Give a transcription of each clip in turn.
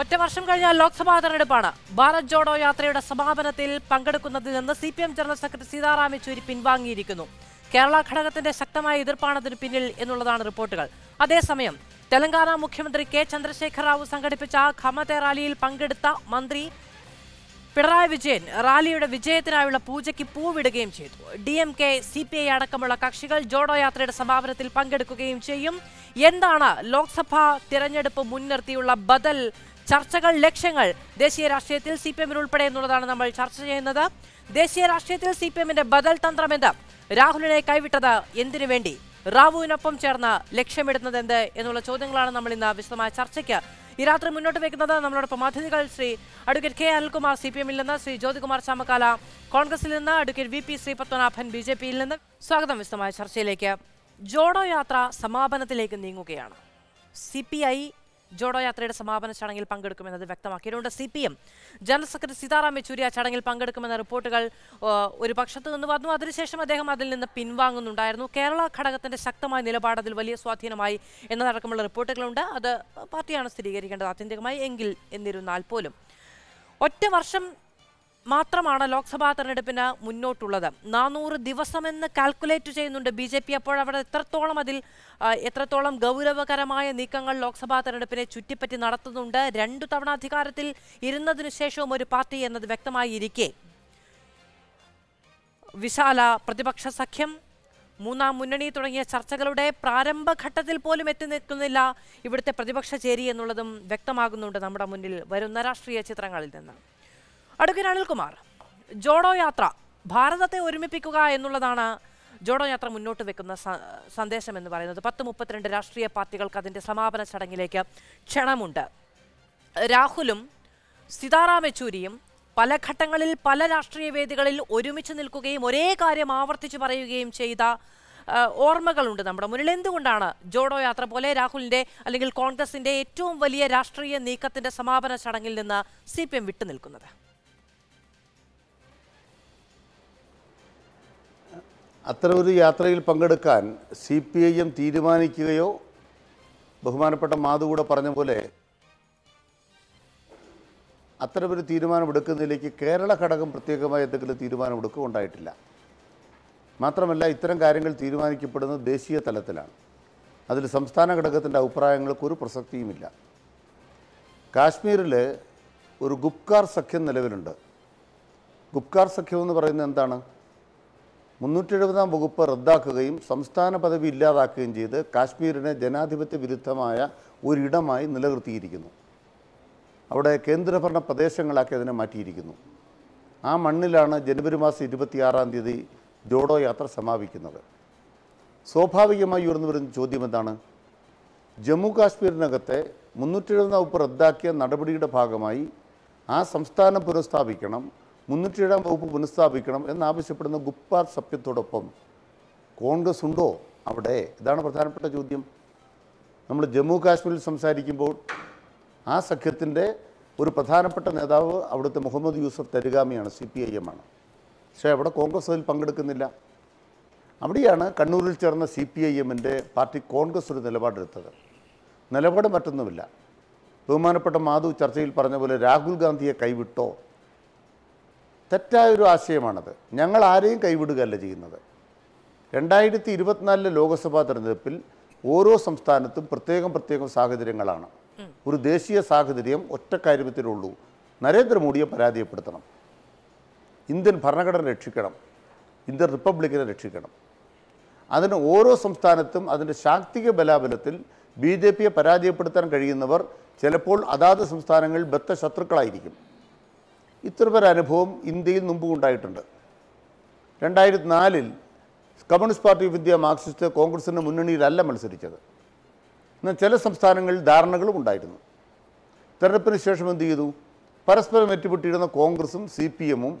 ഒറ്റ വർഷം കഴിഞ്ഞ ലോക്സഭാ തെരഞ്ഞെടുപ്പാണ് ഭാരത് ജോഡോ യാത്രയുടെ സമാപനത്തിൽ പങ്കെടുക്കുന്നതിൽ നിന്ന് C P M general secretary Sitaram Yechury പിൻവാങ്ങിയിരിക്കുന്നു കേരള ഘടകത്തിന്റെ ശക്തമായ എതിർപ്പാണതിന് പിന്നിൽ എന്നുള്ളതാണ് റിപ്പോർട്ടുകൾ അതേസമയം തെലങ്കാന മുഖ്യമന്ത്രി കെ ചന്ദ്രശേഖർ റാവു സംഘടിപ്പിച്ച ഖമത്തെ റാലിയിൽ പങ്കെടുത്ത മന്ത്രി പിണറായി വിജയൻ റാലിയുടെ വിജയത്തിനായുള്ള പൂജയ്ക്ക് പൂവിടുകയും ചെയ്തു D M K C P I അടക്കമുള്ള കക്ഷികൾ ജോഡോ യാത്രയുടെ സമാപനത്തിൽ പങ്കെടുക്കുകയും ചെയ്യും എന്താണ് ലോക്സഭാ തിരഞ്ഞെടുപ്പ് മുൻനിർത്തിയുള്ള ബദൽ ചർച്ചകൾ ലക്ഷ്യങ്ങൾ ദേശീയ രാഷ്ട്രീയത്തിൽ സി പി എമ്മിൽ ഉൾപ്പെടെ എന്നുള്ളതാണ് നമ്മൾ ചർച്ച ചെയ്യുന്നത് ദേശീയ രാഷ്ട്രീയത്തിൽ സി പി എമ്മിന്റെ ബദൽ എന്ത് രാഹുലിനെ കൈവിട്ടത് എന്തിനു വേണ്ടി റാവുവിനൊപ്പം ചേർന്ന് ലക്ഷ്യമിടുന്നത് എന്ത് എന്നുള്ള ചോദ്യങ്ങളാണ് നമ്മൾ ഇന്ന് വിശദമായ ചർച്ചയ്ക്ക് ഈ രാത്രി മുന്നോട്ട് വെക്കുന്നത് നമ്മളോടൊപ്പം അതിഥികൾ Shri advocate K Anilkumar C P എമ്മിൽ നിന്ന് ശ്രീ ജ്യോതികുമാർ ചാമക്കാല കോൺഗ്രസിൽ നിന്ന് advocate V P Padmanabhan B J പിയിൽ നിന്ന് സ്വാഗതം വിശദമായ ചർച്ചയിലേക്ക് ജോഡോ യാത്ര സമാപനത്തിലേക്ക് നീങ്ങുകയാണ് സി പി ഐ ജോഡോ യാത്രയുടെ സമാപന ചടങ്ങിൽ പങ്കെടുക്കുമെന്നത് വ്യക്തമാക്കി ഇതുകൊണ്ട് C P M general secretary Sitaram Yechury ആ ചടങ്ങിൽ പങ്കെടുക്കുമെന്ന റിപ്പോർട്ടുകൾ ഒരു പക്ഷത്ത് നിന്ന് വന്നു അതിനുശേഷം അദ്ദേഹം അതിൽ നിന്ന് പിൻവാങ്ങുന്നുണ്ടായിരുന്നു കേരള ഘടകത്തിന്റെ ശക്തമായ നിലപാട് അതിൽ വലിയ സ്വാധീനമായി എന്നതടക്കമുള്ള റിപ്പോർട്ടുകളുണ്ട് അത് പാർട്ടിയാണ് സ്ഥിരീകരിക്കേണ്ടത് ആത്യന്തികമായി എങ്കിൽ എന്നിരുന്നാൽ പോലും ഒറ്റ വർഷം മാത്രമാണ് ലോക്സഭാ തെരഞ്ഞെടുപ്പിന് മുന്നോട്ടുള്ളത് നാനൂറ് ദിവസമെന്ന് കാൽക്കുലേറ്റ് ചെയ്യുന്നുണ്ട് ബി ജെ പി അപ്പോൾ എത്രത്തോളം അതിൽ എത്രത്തോളം ഗൗരവകരമായ നീക്കങ്ങൾ ലോക്സഭാ തെരഞ്ഞെടുപ്പിനെ ചുറ്റിപ്പറ്റി നടത്തുന്നുണ്ട് രണ്ടു തവണ അധികാരത്തിൽ ഇരുന്നതിനു ശേഷവും ഒരു പാർട്ടി എന്നത് വ്യക്തമായിരിക്കെ വിശാല പ്രതിപക്ഷ സഖ്യം മൂന്നാം മുന്നണി തുടങ്ങിയ ചർച്ചകളുടെ പ്രാരംഭഘട്ടത്തിൽ പോലും എത്തി നിൽക്കുന്നില്ല ഇവിടുത്തെ പ്രതിപക്ഷ ചേരി എന്നുള്ളതും വ്യക്തമാകുന്നുണ്ട് നമ്മുടെ മുന്നിൽ വരുന്ന രാഷ്ട്രീയ ചിത്രങ്ങളിൽ നിന്ന് അടുക്കൻ അനിൽകുമാർ ജോഡോ യാത്ര ഭാരതത്തെ ഒരുമിപ്പിക്കുക എന്നുള്ളതാണ് ജോഡോ യാത്ര മുന്നോട്ട് വെക്കുന്ന സന്ദേശം എന്ന് പറയുന്നത് പത്ത് മുപ്പത്തിരണ്ട് രാഷ്ട്രീയ പാർട്ടികൾക്ക് അതിൻ്റെ സമാപന ചടങ്ങിലേക്ക് ക്ഷണമുണ്ട് രാഹുലും സീതാറാം യെച്ചൂരിയും പല ഘട്ടങ്ങളിൽ പല രാഷ്ട്രീയ വേദികളിൽ ഒരുമിച്ച് നിൽക്കുകയും ഒരേ കാര്യം ആവർത്തിച്ച് പറയുകയും ചെയ്ത ഓർമ്മകളുണ്ട് നമ്മുടെ മുന്നിൽ എന്തുകൊണ്ടാണ് ജോഡോ യാത്ര പോലെ രാഹുലിൻ്റെ അല്ലെങ്കിൽ കോൺഗ്രസിൻ്റെ ഏറ്റവും വലിയ രാഷ്ട്രീയ നീക്കത്തിൻ്റെ സമാപന ചടങ്ങിൽ നിന്ന് സി പി എം വിട്ടുനിൽക്കുന്നത് അത്തരമൊരു യാത്രയിൽ പങ്കെടുക്കാൻ സി പി ഐ എം തീരുമാനിക്കുകയോ ബഹുമാനപ്പെട്ട മാധുകൂടെ പറഞ്ഞ പോലെ അത്തരമൊരു തീരുമാനമെടുക്കുന്നതിലേക്ക് കേരള ഘടകം പ്രത്യേകമായ എന്തെങ്കിലും തീരുമാനമെടുക്കുക ഉണ്ടായിട്ടില്ല മാത്രമല്ല ഇത്തരം കാര്യങ്ങൾ തീരുമാനിക്കപ്പെടുന്നത് ദേശീയ തലത്തിലാണ് അതിൽ സംസ്ഥാന ഘടകത്തിൻ്റെ അഭിപ്രായങ്ങൾക്ക് ഒരു പ്രസക്തിയുമില്ല കാശ്മീരിൽ ഒരു ഗുപ്കാർ സഖ്യം നിലവിലുണ്ട് ഗുപ്കാർ സഖ്യം എന്ന് പറയുന്നത് എന്താണ് മുന്നൂറ്റി എഴുപതാം വകുപ്പ് റദ്ദാക്കുകയും സംസ്ഥാന പദവി ഇല്ലാതാക്കുകയും ചെയ്ത് കാശ്മീരിനെ ജനാധിപത്യ വിരുദ്ധമായ ഒരിടമായി നിലനിർത്തിയിരിക്കുന്നു അവിടെ കേന്ദ്രഭരണ പ്രദേശങ്ങളാക്കി അതിനെ മാറ്റിയിരിക്കുന്നു ആ മണ്ണിലാണ് ജനുവരി മാസം ഇരുപത്തിയാറാം തീയതി ജോഡോ യാത്ര സമാപിക്കുന്നത് സ്വാഭാവികമായി ഉയർന്നു വരുന്ന ചോദ്യം എന്താണ് ജമ്മു കാശ്മീരിനകത്തെ മുന്നൂറ്റി എഴുപതാം വകുപ്പ് റദ്ദാക്കിയ നടപടിയുടെ ഭാഗമായി ആ സംസ്ഥാനം പുനഃസ്ഥാപിക്കണം മുന്നൂറ്റിയേഴാം വകുപ്പ് പുനഃസ്ഥാപിക്കണം എന്നാവശ്യപ്പെടുന്ന ഗുപ്ത സഖ്യത്തോടൊപ്പം കോൺഗ്രസ് ഉണ്ടോ അവിടെ ഇതാണ് പ്രധാനപ്പെട്ട ചോദ്യം നമ്മൾ ജമ്മു കാശ്മീരിൽ സംസാരിക്കുമ്പോൾ ആ സഖ്യത്തിൻ്റെ ഒരു പ്രധാനപ്പെട്ട നേതാവ് അവിടുത്തെ മുഹമ്മദ് യൂസഫ് തരിഗാമിയാണ് സി പി ഐ എം ആണ് പക്ഷേ അവിടെ കോൺഗ്രസ് അതിൽ പങ്കെടുക്കുന്നില്ല അവിടെയാണ് കണ്ണൂരിൽ ചേർന്ന സി പി ഐ എമ്മിൻ്റെ പാർട്ടി കോൺഗ്രസ് ഒരു നിലപാടെടുത്തത് നിലപാട് മറ്റൊന്നുമില്ല ബഹുമാനപ്പെട്ട മാധു ചർച്ചയിൽ പറഞ്ഞ പോലെ രാഹുൽ ഗാന്ധിയെ കൈവിട്ടോ തെറ്റായ ഒരു ആശയമാണത് ഞങ്ങൾ ആരെയും കൈവിടുകയല്ല ചെയ്യുന്നത് രണ്ടായിരത്തി ഇരുപത്തിനാലിലെ ലോക്സഭാ തെരഞ്ഞെടുപ്പിൽ ഓരോ സംസ്ഥാനത്തും പ്രത്യേകം പ്രത്യേകം സാഹചര്യങ്ങളാണ് ഒരു ദേശീയ സാഹചര്യം ഒറ്റ കാര്യത്തിലുള്ളൂ നരേന്ദ്രമോദിയെ പരാജയപ്പെടുത്തണം ഇന്ത്യൻ ഭരണഘടന രക്ഷിക്കണം ഇന്ത്യൻ റിപ്പബ്ലിക്കിനെ രക്ഷിക്കണം അതിന് ഓരോ സംസ്ഥാനത്തും അതിൻ്റെ ശാക്തിക ബലാബലത്തിൽ ബി ജെ പിയെ പരാജയപ്പെടുത്താൻ കഴിയുന്നവർ ചിലപ്പോൾ അതാത് സംസ്ഥാനങ്ങളിൽ ബദ്ധ ശത്രുക്കളായിരിക്കും ഇത്തരമൊരനുഭവം ഇന്ത്യയിൽ മുമ്പ് ഉണ്ടായിട്ടുണ്ട് രണ്ടായിരത്തി നാലിൽ കമ്മ്യൂണിസ്റ്റ് പാർട്ടി ഓഫ് ഇന്ത്യ മാർക്സിസ്റ്റ് കോൺഗ്രസിൻ്റെ മുന്നണിയിലല്ല മത്സരിച്ചത് എന്നാൽ ചില സംസ്ഥാനങ്ങളിൽ ധാരണകളും ഉണ്ടായിരുന്നു തെരഞ്ഞെടുപ്പിന് ശേഷം എന്ത് ചെയ്തു പരസ്പരം ഏറ്റുപെട്ടിരുന്ന കോൺഗ്രസും സി പി എമ്മും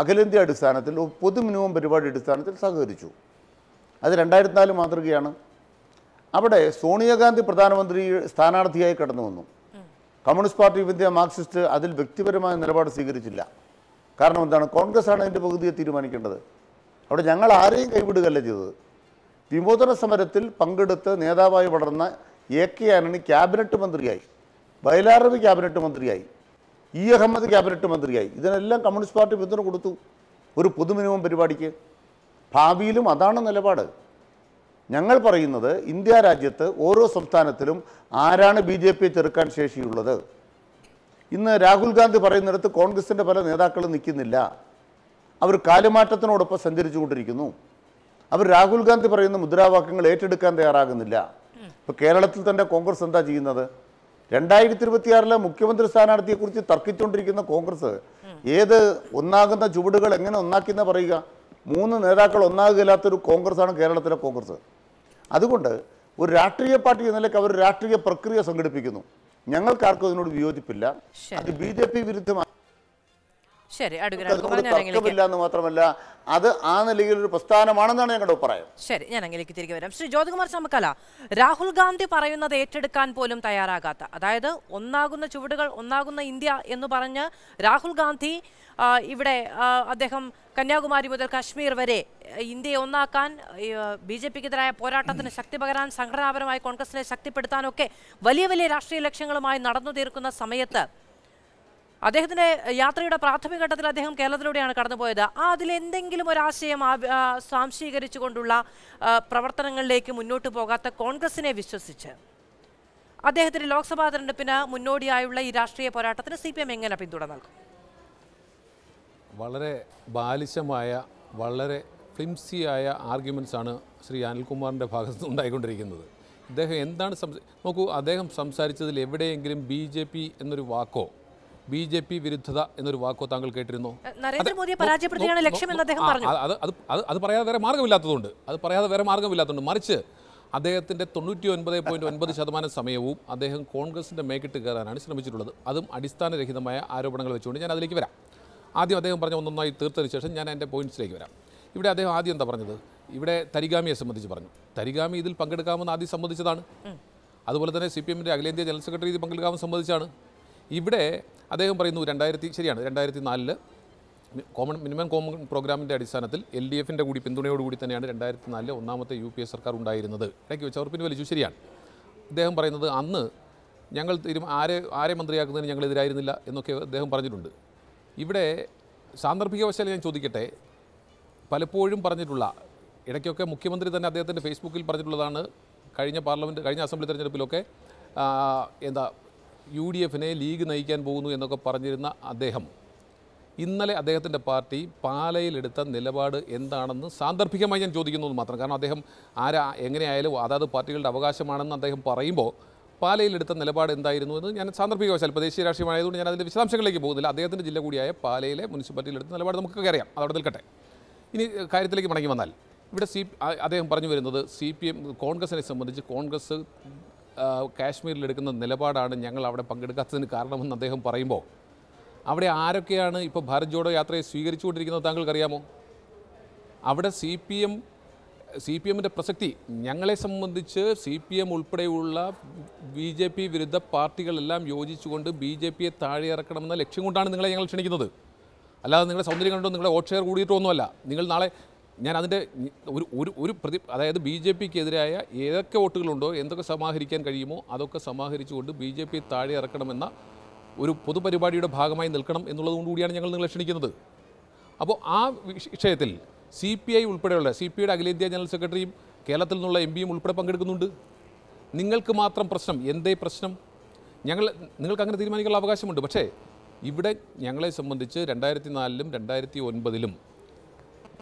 അഖിലേന്ത്യാ അടിസ്ഥാനത്തിൽ പൊതു മിനിമം പരിപാടി അടിസ്ഥാനത്തിൽ സഹകരിച്ചു അത് രണ്ടായിരത്തി നാല് മാതൃകയാണ് അവിടെ സോണിയാഗാന്ധി പ്രധാനമന്ത്രി സ്ഥാനാർത്ഥിയായി കടന്നു വന്നു കമ്മ്യൂണിസ്റ്റ് പാർട്ടി ഓഫ് ഇന്ത്യ മാർക്സിസ്റ്റ് അതിൽ വ്യക്തിപരമായ നിലപാട് സ്വീകരിച്ചില്ല കാരണം എന്താണ് കോൺഗ്രസ് ആണ് അതിൻ്റെ പകുതിയെ തീരുമാനിക്കേണ്ടത് അവിടെ ഞങ്ങൾ ആരെയും കൈവിടുകയല്ല ചെയ്തത് വിമോചന സമരത്തിൽ പങ്കെടുത്ത് നേതാവായി വളർന്ന എ കെ ആനണി ക്യാബിനറ്റ് മന്ത്രിയായി ബൈലാറബി ക്യാബിനറ്റ് മന്ത്രിയായി ഇ അഹമ്മദ് ക്യാബിനറ്റ് മന്ത്രിയായി ഇതിനെല്ലാം കമ്മ്യൂണിസ്റ്റ് പാർട്ടി പിന്തുണ കൊടുത്തു ഒരു പൊതുമിനിമം പരിപാടിക്ക് ഭാവിയിലും അതാണ് നിലപാട് ഞങ്ങൾ പറയുന്നത് ഇന്ത്യ രാജ്യത്ത് ഓരോ സംസ്ഥാനത്തിലും ആരാണ് ബി ജെ പിയെ ചെറുക്കാൻ ശേഷിയുള്ളത് ഇന്ന് രാഹുൽ ഗാന്ധി പറയുന്നിടത്ത് കോൺഗ്രസിൻ്റെ പല നേതാക്കളും നിൽക്കുന്നില്ല അവർ കാലുമാറ്റത്തിനോടൊപ്പം സഞ്ചരിച്ചുകൊണ്ടിരിക്കുന്നു അവർ രാഹുൽ ഗാന്ധി പറയുന്ന മുദ്രാവാക്യങ്ങൾ ഏറ്റെടുക്കാൻ തയ്യാറാകുന്നില്ല ഇപ്പോൾ കേരളത്തിൽ തന്നെ കോൺഗ്രസ് എന്താ ചെയ്യുന്നത് രണ്ടായിരത്തി ഇരുപത്തിയാറിലെ മുഖ്യമന്ത്രി സ്ഥാനാർത്ഥിയെക്കുറിച്ച് തർക്കിച്ചുകൊണ്ടിരിക്കുന്ന കോൺഗ്രസ് ഏത് ഒന്നാകുന്ന ചുവടുകൾ എങ്ങനെ ഒന്നാക്കിയെന്ന് പറയുക മൂന്ന് നേതാക്കൾ ഒന്നാകില്ലാത്തൊരു ആണ് കേരളത്തിലെ കോൺഗ്രസ് അതുകൊണ്ട് ഒരു രാഷ്ട്രീയ പാർട്ടി എന്ന നിലയ്ക്ക് അവർ രാഷ്ട്രീയ പ്രക്രിയ സംഘടിപ്പിക്കുന്നു ഞങ്ങൾക്കാർക്കും അതിനോട് വിയോജിപ്പില്ല അത് ബി ജെ പി വിരുദ്ധമാണ് ശരി മാത്രമല്ല അത് ആ നിലയിൽ ഒരു പ്രസ്ഥാനമാണെന്നാണ് ഞങ്ങളുടെ അഭിപ്രായം ശരി ഞാൻ അങ്ങിലേക്ക് തിരികെ വരാം ശ്രീ ജ്യോതികുമാർ ചമക്കല രാഹുൽ ഗാന്ധി പറയുന്നത് ഏറ്റെടുക്കാൻ പോലും തയ്യാറാകാത്ത അതായത് ഒന്നാകുന്ന ചുവടുകൾ ഒന്നാകുന്ന ഇന്ത്യ എന്ന് പറഞ്ഞ് രാഹുൽ ഗാന്ധി ഇവിടെ അദ്ദേഹം കന്യാകുമാരി മുതൽ കാശ്മീർ വരെ ഇന്ത്യയെ ഒന്നാക്കാൻ ബി ജെ പിക്കെതിരായ പോരാട്ടത്തിന് ശക്തി പകരാൻ സംഘടനാപരമായി കോൺഗ്രസിനെ ശക്തിപ്പെടുത്താനൊക്കെ വലിയ വലിയ രാഷ്ട്രീയ ലക്ഷ്യങ്ങളുമായി നടന്നു തീർക്കുന്ന സമയത്ത് അദ്ദേഹത്തിന്റെ യാത്രയുടെ പ്രാഥമിക ഘട്ടത്തിൽ അദ്ദേഹം കേരളത്തിലൂടെയാണ് കടന്നുപോയത് ആ അതിൽ എന്തെങ്കിലും ഒരു ആശയം സ്വാംശീകരിച്ചുകൊണ്ടുള്ള പ്രവർത്തനങ്ങളിലേക്ക് മുന്നോട്ട് പോകാത്ത കോൺഗ്രസിനെ വിശ്വസിച്ച് അദ്ദേഹത്തിന് ലോക്സഭാ തെരഞ്ഞെടുപ്പിന് മുന്നോടിയായുള്ള ഈ രാഷ്ട്രീയ പോരാട്ടത്തിന് സി പി എം എങ്ങനെ പിന്തുണ നൽകും വളരെ ബാലിശമായ വളരെ ഫ്ലിംസിയായ ആണ് ശ്രീ അനിൽകുമാറിൻ്റെ ഭാഗത്ത് ഉണ്ടായിക്കൊണ്ടിരിക്കുന്നത് അദ്ദേഹം എന്താണ് സംസാ നോക്കൂ അദ്ദേഹം സംസാരിച്ചതിൽ എവിടെയെങ്കിലും ബി ജെ പി എന്നൊരു വാക്കോ ബി ജെ പി വിരുദ്ധത എന്നൊരു വാക്കോ താങ്കൾ കേട്ടിരുന്നു അത് അത് അത് പറയാതെ വേറെ മാർഗമില്ലാത്തതുകൊണ്ട് അത് പറയാതെ വേറെ മാർഗമില്ലാത്തതുകൊണ്ട് മറിച്ച് അദ്ദേഹത്തിൻ്റെ തൊണ്ണൂറ്റി ഒൻപത് പോയിൻറ്റ് ഒൻപത് ശതമാനം സമയവും അദ്ദേഹം കോൺഗ്രസിൻ്റെ മേക്കിട്ട് കയറാനാണ് ശ്രമിച്ചിട്ടുള്ളത് അതും അടിസ്ഥാനരഹിതമായ ആരോപണങ്ങൾ വെച്ചുകൊണ്ട് ഞാൻ അതിലേക്ക് വരാം ആദ്യം അദ്ദേഹം പറഞ്ഞ ഒന്നൊന്നായി തീർത്തതിന് ശേഷം ഞാൻ എൻ്റെ പോയിന്റ്സിലേക്ക് വരാം ഇവിടെ അദ്ദേഹം ആദ്യം എന്താ പറഞ്ഞത് ഇവിടെ തരിഗാമിയെ സംബന്ധിച്ച് പറഞ്ഞു തരിഗാമി ഇതിൽ പങ്കെടുക്കാമെന്ന് ആദ്യം സംബന്ധിച്ചതാണ് അതുപോലെ തന്നെ സി പി എമ്മിൻ്റെ അഖിലേന്ത്യാ ജനറൽ സെക്രട്ടറി ഇത് പങ്കെടുക്കാമെന്ന് സംബന്ധിച്ചാണ് ഇവിടെ അദ്ദേഹം പറയുന്നു രണ്ടായിരത്തി ശരിയാണ് രണ്ടായിരത്തി നാലില് കോമൺ മിനിമം കോമൺ പ്രോഗ്രാമിൻ്റെ അടിസ്ഥാനത്തിൽ എൽ ഡി എഫിൻ്റെ കൂടി പിന്തുണയോടുകൂടി തന്നെയാണ് രണ്ടായിരത്തി നാലിലെ ഒന്നാമത്തെ യു പി എ സർക്കാർ ഉണ്ടായിരുന്നത് ഇടയ്ക്ക് വെച്ച് അവർ വലിച്ചു ശരിയാണ് അദ്ദേഹം പറയുന്നത് അന്ന് ഞങ്ങൾ തീരും ആരെ ആരെ മന്ത്രിയാക്കുന്നതിന് ഞങ്ങൾ എതിരായിരുന്നില്ല എന്നൊക്കെ അദ്ദേഹം പറഞ്ഞിട്ടുണ്ട് ഇവിടെ സാന്ദർഭികവശാൽ ഞാൻ ചോദിക്കട്ടെ പലപ്പോഴും പറഞ്ഞിട്ടുള്ള ഇടയ്ക്കൊക്കെ മുഖ്യമന്ത്രി തന്നെ അദ്ദേഹത്തിൻ്റെ ഫേസ്ബുക്കിൽ പറഞ്ഞിട്ടുള്ളതാണ് കഴിഞ്ഞ പാർലമെൻറ്റ് കഴിഞ്ഞ അസംബ്ലി തെരഞ്ഞെടുപ്പിലൊക്കെ എന്താ യു ഡി എഫിനെ ലീഗ് നയിക്കാൻ പോകുന്നു എന്നൊക്കെ പറഞ്ഞിരുന്ന അദ്ദേഹം ഇന്നലെ അദ്ദേഹത്തിൻ്റെ പാർട്ടി പാലയിലെടുത്ത നിലപാട് എന്താണെന്ന് സാന്ദർഭികമായി ഞാൻ ചോദിക്കുന്നു മാത്രം കാരണം അദ്ദേഹം ആരാ എങ്ങനെയായാലും അതാത് പാർട്ടികളുടെ അവകാശമാണെന്ന് അദ്ദേഹം പറയുമ്പോൾ പാലയിലെടുത്ത നിലപാട് എന്തായിരുന്നു എന്ന് ഞാൻ സാന്ദർഭികവശാൽ ദേശീയ രാഷ്ട്രീയമായതുകൊണ്ട് ഞാൻ അതിൻ്റെ വിശദാംശങ്ങളിലേക്ക് പോകുന്നില്ല അദ്ദേഹത്തിൻ്റെ ജില്ല കൂടിയായ പാലയിലെ മുനിസിപ്പാലിറ്റിയിലെടുത്ത നിലപാട് നമുക്കൊക്കെ അറിയാം അതവിടെ നിൽക്കട്ടെ ഇനി കാര്യത്തിലേക്ക് മടങ്ങി വന്നാൽ ഇവിടെ സി അദ്ദേഹം പറഞ്ഞു വരുന്നത് സി പി എം കോൺഗ്രസിനെ സംബന്ധിച്ച് കോൺഗ്രസ് കാശ്മീരിൽ എടുക്കുന്ന നിലപാടാണ് ഞങ്ങൾ അവിടെ പങ്കെടുക്കാത്തതിന് കാരണമെന്ന് അദ്ദേഹം പറയുമ്പോൾ അവിടെ ആരൊക്കെയാണ് ഇപ്പോൾ ഭാരത് ജോഡോ യാത്രയെ സ്വീകരിച്ചുകൊണ്ടിരിക്കുന്നത് താങ്കൾക്കറിയാമോ അവിടെ C P M C P എമ്മിൻ്റെ പ്രസക്തി ഞങ്ങളെ സംബന്ധിച്ച് സി പി എം ഉൾപ്പെടെയുള്ള ബി ജെ പി വിരുദ്ധ പാർട്ടികളെല്ലാം യോജിച്ചുകൊണ്ട് ബി ജെ പിയെ താഴെ ഇറക്കണമെന്ന ലക്ഷ്യം കൊണ്ടാണ് നിങ്ങളെ ഞങ്ങൾ ക്ഷണിക്കുന്നത് അല്ലാതെ നിങ്ങളുടെ സൗന്ദര്യം കണ്ടോ നിങ്ങളുടെ വോട്ട് ഷെയർ കൂടിയിട്ടോ ഒന്നുമല്ല നിങ്ങൾ നാളെ ഞാൻ അതിൻ്റെ ഒരു ഒരു ഒരു പ്രതി അതായത് ബി ജെ പിക്കെതിരായ ഏതൊക്കെ വോട്ടുകളുണ്ടോ എന്തൊക്കെ സമാഹരിക്കാൻ കഴിയുമോ അതൊക്കെ സമാഹരിച്ചുകൊണ്ട് ബി ജെ പി താഴെ ഇറക്കണമെന്ന ഒരു പൊതുപരിപാടിയുടെ ഭാഗമായി നിൽക്കണം എന്നുള്ളതുകൊണ്ട് കൂടിയാണ് ഞങ്ങൾ നിങ്ങളെ ക്ഷണിക്കുന്നത് അപ്പോൾ ആ വിഷയത്തിൽ സി പി ഐ ഉൾപ്പെടെയുള്ള സി പി ഐയുടെ അഖിലേന്ത്യാ ജനറൽ സെക്രട്ടറിയും കേരളത്തിൽ നിന്നുള്ള എം പിയും ഉൾപ്പെടെ പങ്കെടുക്കുന്നുണ്ട് നിങ്ങൾക്ക് മാത്രം പ്രശ്നം എന്തേ പ്രശ്നം ഞങ്ങൾ നിങ്ങൾക്ക് അങ്ങനെ തീരുമാനിക്കാനുള്ള അവകാശമുണ്ട് പക്ഷേ ഇവിടെ ഞങ്ങളെ സംബന്ധിച്ച് രണ്ടായിരത്തി നാലിലും രണ്ടായിരത്തി ഒൻപതിലും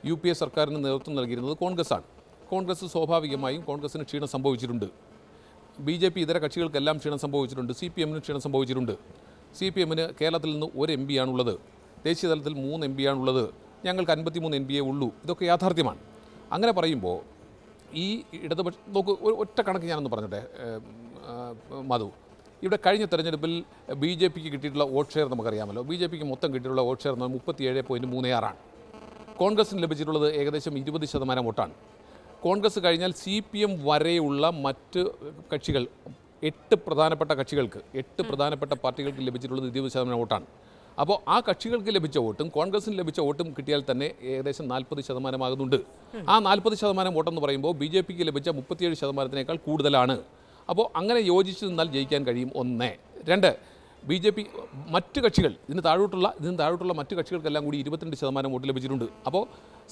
യു പി എ സർക്കാരിന് നേതൃത്വം നൽകിയിരുന്നത് കോൺഗ്രസ്സാണ് കോൺഗ്രസ് സ്വാഭാവികമായും കോൺഗ്രസ്സിന് ക്ഷീണം സംഭവിച്ചിട്ടുണ്ട് ബി ജെ പി ഇതര കക്ഷികൾക്കെല്ലാം ക്ഷീണം സംഭവിച്ചിട്ടുണ്ട് സി പി എമ്മിന് ക്ഷീണം സംഭവിച്ചിട്ടുണ്ട് സി പി എമ്മിന് കേരളത്തിൽ നിന്ന് ഒരു എം പിയാണുള്ളത് ദേശീയ തലത്തിൽ മൂന്ന് എം പിയാണുള്ളത് ഞങ്ങൾക്ക് അൻപത്തിമൂന്ന് എം എ ഉള്ളൂ ഇതൊക്കെ യാഥാർത്ഥ്യമാണ് അങ്ങനെ പറയുമ്പോൾ ഈ ഇടതുപക്ഷ നോക്ക് ഒറ്റ കണക്ക് ഞാനൊന്ന് പറഞ്ഞോട്ടെ മധു ഇവിടെ കഴിഞ്ഞ തെരഞ്ഞെടുപ്പിൽ ബി ജെ പിക്ക് കിട്ടിയിട്ടുള്ള വോട്ട് ഷെയർ നമുക്കറിയാമല്ലോ ബി ജെ പിക്ക് മൊത്തം കിട്ടിയിട്ടുള്ള വോട്ട് ഷെയർ എന്ന് പറഞ്ഞാൽ ഏഴ് പോയിൻറ്റ് മൂന്ന് ആറാണ് കോൺഗ്രസിന് ലഭിച്ചിട്ടുള്ളത് ഏകദേശം ഇരുപത് ശതമാനം വോട്ടാണ് കോൺഗ്രസ് കഴിഞ്ഞാൽ സി പി എം വരെയുള്ള മറ്റ് കക്ഷികൾ എട്ട് പ്രധാനപ്പെട്ട കക്ഷികൾക്ക് എട്ട് പ്രധാനപ്പെട്ട പാർട്ടികൾക്ക് ലഭിച്ചിട്ടുള്ളത് ഇരുപത് ശതമാനം വോട്ടാണ് അപ്പോൾ ആ കക്ഷികൾക്ക് ലഭിച്ച വോട്ടും കോൺഗ്രസിന് ലഭിച്ച വോട്ടും കിട്ടിയാൽ തന്നെ ഏകദേശം നാൽപ്പത് ശതമാനമാകുന്നുണ്ട് ആ നാൽപ്പത് ശതമാനം വോട്ടെന്ന് പറയുമ്പോൾ ബി ജെ പിക്ക് ലഭിച്ച മുപ്പത്തിയേഴ് ശതമാനത്തിനേക്കാൾ കൂടുതലാണ് അപ്പോൾ അങ്ങനെ യോജിച്ച് നിന്നാൽ ജയിക്കാൻ കഴിയും ഒന്ന് രണ്ട് ബി ജെ പി മറ്റ് കക്ഷികൾ ഇതിന് താഴോട്ടുള്ള ഇതിന് താഴോട്ടുള്ള മറ്റ് കക്ഷികൾക്കെല്ലാം കൂടി ഇരുപത്തിരണ്ട് ശതമാനം വോട്ട് ലഭിച്ചിട്ടുണ്ട് അപ്പോൾ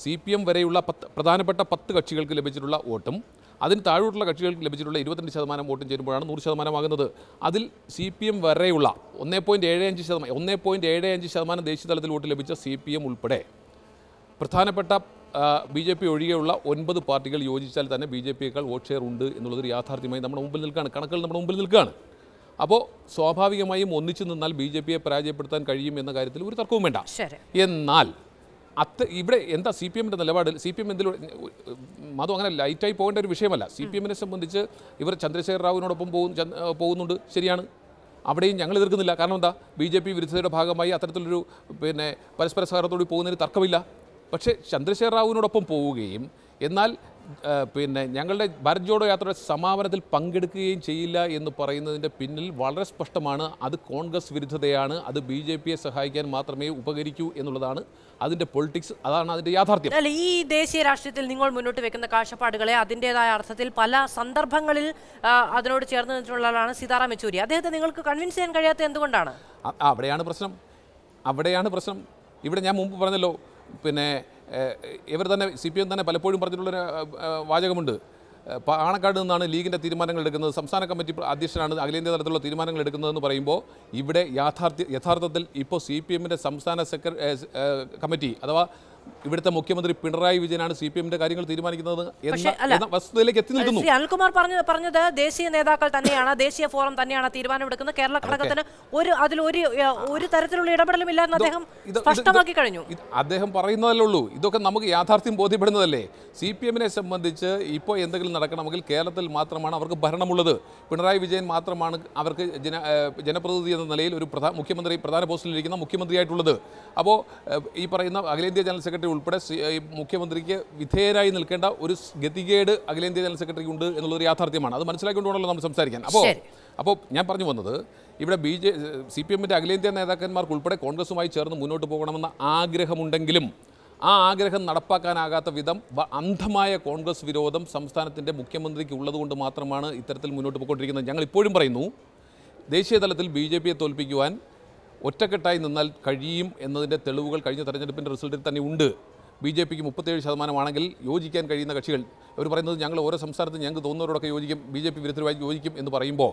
സി പി എം വരെയുള്ള പത്ത് പ്രധാനപ്പെട്ട പത്ത് കക്ഷികൾക്ക് ലഭിച്ചിട്ടുള്ള വോട്ടും അതിന് താഴോട്ടുള്ള കക്ഷികൾക്ക് ലഭിച്ചിട്ടുള്ള ഇരുപത്തിരണ്ട് ശതമാനം വോട്ടും ചേരുമ്പോഴാണ് നൂറ് ശതമാനമാകുന്നത് അതിൽ സി പി എം വരെയുള്ള ഒന്നേ പോയിൻറ്റ് ഏഴ് അഞ്ച് ശതമാനം ഒന്നേ പോയിൻറ്റ് ഏഴ് അഞ്ച് ശതമാനം ദേശീയ തലത്തിൽ വോട്ട് ലഭിച്ച സി പി എം ഉൾപ്പെടെ പ്രധാനപ്പെട്ട ബി ജെ പി ഒഴികെയുള്ള ഒൻപത് പാർട്ടികൾ യോജിച്ചാൽ തന്നെ ബി ജെ പിയേക്കാൾ വോട്ട് ഷെയർ ഉണ്ട് എന്നുള്ളൊരു യാഥാർത്ഥ്യമായി നമ്മുടെ മുമ്പിൽ നിൽക്കുകയാണ് കണക്കുകൾ നമ്മുടെ മുമ്പിൽ നിൽക്കുകയാണ് അപ്പോൾ സ്വാഭാവികമായും ഒന്നിച്ചു നിന്നാൽ ബി ജെ പിയെ പരാജയപ്പെടുത്താൻ കഴിയും എന്ന കാര്യത്തിൽ ഒരു തർക്കവും വേണ്ട എന്നാൽ അത്ത് ഇവിടെ എന്താ സി പി എമ്മിൻ്റെ നിലപാട് സി പി എം എന്തിലൂടെ മധു അങ്ങനെ ലൈറ്റായി പോകേണ്ട ഒരു വിഷയമല്ല സി പി എമ്മിനെ സംബന്ധിച്ച് ഇവർ ചന്ദ്രശേഖർ റാവുവിനോടൊപ്പം പോകുന്നു പോകുന്നുണ്ട് ശരിയാണ് അവിടെയും ഞങ്ങൾ എതിർക്കുന്നില്ല കാരണം എന്താ ബി ജെ പി വിരുദ്ധതയുടെ ഭാഗമായി അത്തരത്തിലൊരു പിന്നെ പരസ്പര സഹകരണത്തോട് പോകുന്നതിന് തർക്കമില്ല പക്ഷേ ചന്ദ്രശേഖർ റാവുവിനോടൊപ്പം പോവുകയും എന്നാൽ പിന്നെ ഞങ്ങളുടെ ഭാരത് ജോഡോ യാത്രയുടെ സമാപനത്തിൽ പങ്കെടുക്കുകയും ചെയ്യില്ല എന്ന് പറയുന്നതിൻ്റെ പിന്നിൽ വളരെ സ്പഷ്ടമാണ് അത് കോൺഗ്രസ് വിരുദ്ധതയാണ് അത് ബി ജെ പിയെ സഹായിക്കാൻ മാത്രമേ ഉപകരിക്കൂ എന്നുള്ളതാണ് അതിൻ്റെ പൊളിറ്റിക്സ് അതാണ് അതിൻ്റെ യാഥാർത്ഥ്യം അല്ല ഈ ദേശീയ രാഷ്ട്രീയത്തിൽ നിങ്ങൾ മുന്നോട്ട് വെക്കുന്ന കാഴ്ചപ്പാടുകളെ അതിൻ്റെതായ അർത്ഥത്തിൽ പല സന്ദർഭങ്ങളിൽ അതിനോട് ചേർന്ന് നിന്നിട്ടുള്ളതാണ് സീതാറാം യെച്ചൂരി അദ്ദേഹത്തെ നിങ്ങൾക്ക് കൺവിൻസ് ചെയ്യാൻ കഴിയാത്ത എന്തുകൊണ്ടാണ് അവിടെയാണ് പ്രശ്നം അവിടെയാണ് പ്രശ്നം ഇവിടെ ഞാൻ മുമ്പ് പറഞ്ഞല്ലോ പിന്നെ ഇവർ തന്നെ സി പി എം തന്നെ പലപ്പോഴും പറഞ്ഞിട്ടുള്ളൊരു വാചകമുണ്ട് പാണക്കാട് നിന്നാണ് ലീഗിൻ്റെ തീരുമാനങ്ങൾ എടുക്കുന്നത് സംസ്ഥാന കമ്മിറ്റി അധ്യക്ഷനാണ് അഖിലേന്ത്യാ തലത്തിലുള്ള തീരുമാനങ്ങൾ എടുക്കുന്നതെന്ന് പറയുമ്പോൾ ഇവിടെ യാഥാർത്ഥ്യ യഥാർത്ഥത്തിൽ ഇപ്പോൾ സി പി എമ്മിൻ്റെ സംസ്ഥാന സെക്ര കമ്മിറ്റി അഥവാ ഇവിടുത്തെ മുഖ്യമന്ത്രി പിണറായി വിജയനാണ് സി പി എമ്മിന്റെ കാര്യങ്ങൾ തീരുമാനിക്കുന്നത് എന്ന വസ്തുതയിലേക്ക് എത്തി നിൽക്കുന്നു അനിൽകുമാർ പറഞ്ഞു പറഞ്ഞത് ദേശീയ നേതാക്കൾ തന്നെയാണ് ദേശീയ ഫോറം തന്നെയാണ് തീരുമാനമെടുക്കുന്നത് കേരള ഘടകത്തിന് ഒരു അതിൽ ഒരു ഒരു തരത്തിലുള്ള ഇടപെടലും ഇല്ല എന്ന് അദ്ദേഹം സ്പഷ്ടമാക്കി കഴിഞ്ഞു അദ്ദേഹം പറയുന്നതല്ലേ ഉള്ളൂ ഇതൊക്കെ നമുക്ക് യാഥാർത്ഥ്യം ബോധ്യപ്പെടുന്നതല്ലേ സി പി എമ്മിനെ സംബന്ധിച്ച് ഇപ്പോൾ എന്തെങ്കിലും നടക്കണമെങ്കിൽ കേരളത്തിൽ മാത്രമാണ് അവർക്ക് ഭരണമുള്ളത് പിണറായി വിജയൻ മാത്രമാണ് അവർക്ക് ജന ജനപ്രതിനിധി എന്ന നിലയിൽ ഒരു പ്രധാന മുഖ്യമന്ത്രി പ്രധാന പോസ്റ്റിലിരിക്കുന്ന മുഖ്യമന്ത്രിയായിട്ടുള്ളത് അപ്പോൾ ഈ പറയുന്ന അഖിലേന്ത്യാ ജനറൽ സെക്രട്ടറി ഉൾപ്പെടെ മുഖ്യമന്ത്രിക്ക് വിധേയരായി നിൽക്കേണ്ട ഒരു ഗതികേട് അഖിലേന്ത്യാ ജനറൽ സെക്രട്ടറിക്ക് ഉണ്ട് എന്നുള്ളൊരു യാഥാർത്ഥ്യമാണ് അത് മനസ്സിലാക്കിക്കൊണ്ടാണല്ലോ നമ്മൾ സംസാരിക്കാൻ അപ്പോൾ അപ്പോൾ ഞാൻ പറഞ്ഞു വന്നത് ഇവിടെ ബി ജെ സി പി എമ്മിൻ്റെ അഖിലേന്ത്യാ നേതാക്കന്മാർക്ക് ഉൾപ്പെടെ കോൺഗ്രസുമായി ചേർന്ന് മുന്നോട്ട് പോകണമെന്ന ആഗ്രഹമുണ്ടെങ്കിലും ആ ആഗ്രഹം നടപ്പാക്കാനാകാത്ത വിധം അന്ധമായ കോൺഗ്രസ് വിരോധം സംസ്ഥാനത്തിൻ്റെ മുഖ്യമന്ത്രിക്ക് ഉള്ളതുകൊണ്ട് മാത്രമാണ് ഇത്തരത്തിൽ മുന്നോട്ട് പോയിക്കൊണ്ടിരിക്കുന്നത് ഞങ്ങൾ ഇപ്പോഴും പറയുന്നു ദേശീയ തലത്തിൽ ബി ജെ പിയെ തോൽപ്പിക്കുവാൻ ഒറ്റക്കെട്ടായി നിന്നാൽ കഴിയും എന്നതിൻ്റെ തെളിവുകൾ കഴിഞ്ഞ തെരഞ്ഞെടുപ്പിൻ്റെ റിസൾട്ടിൽ തന്നെ ഉണ്ട് ബി ജെ പിക്ക് മുപ്പത്തേഴ് ശതമാനമാണെങ്കിൽ യോജിക്കാൻ കഴിയുന്ന കക്ഷികൾ അവർ പറയുന്നത് ഞങ്ങൾ ഓരോ സംസ്ഥാനത്തും ഞങ്ങൾക്ക് തോന്നുന്നവരോടൊക്കെ യോജിക്കും ബി ജെ പി വിരുദ്ധരുമായി യോജിക്കും എന്ന് പറയുമ്പോൾ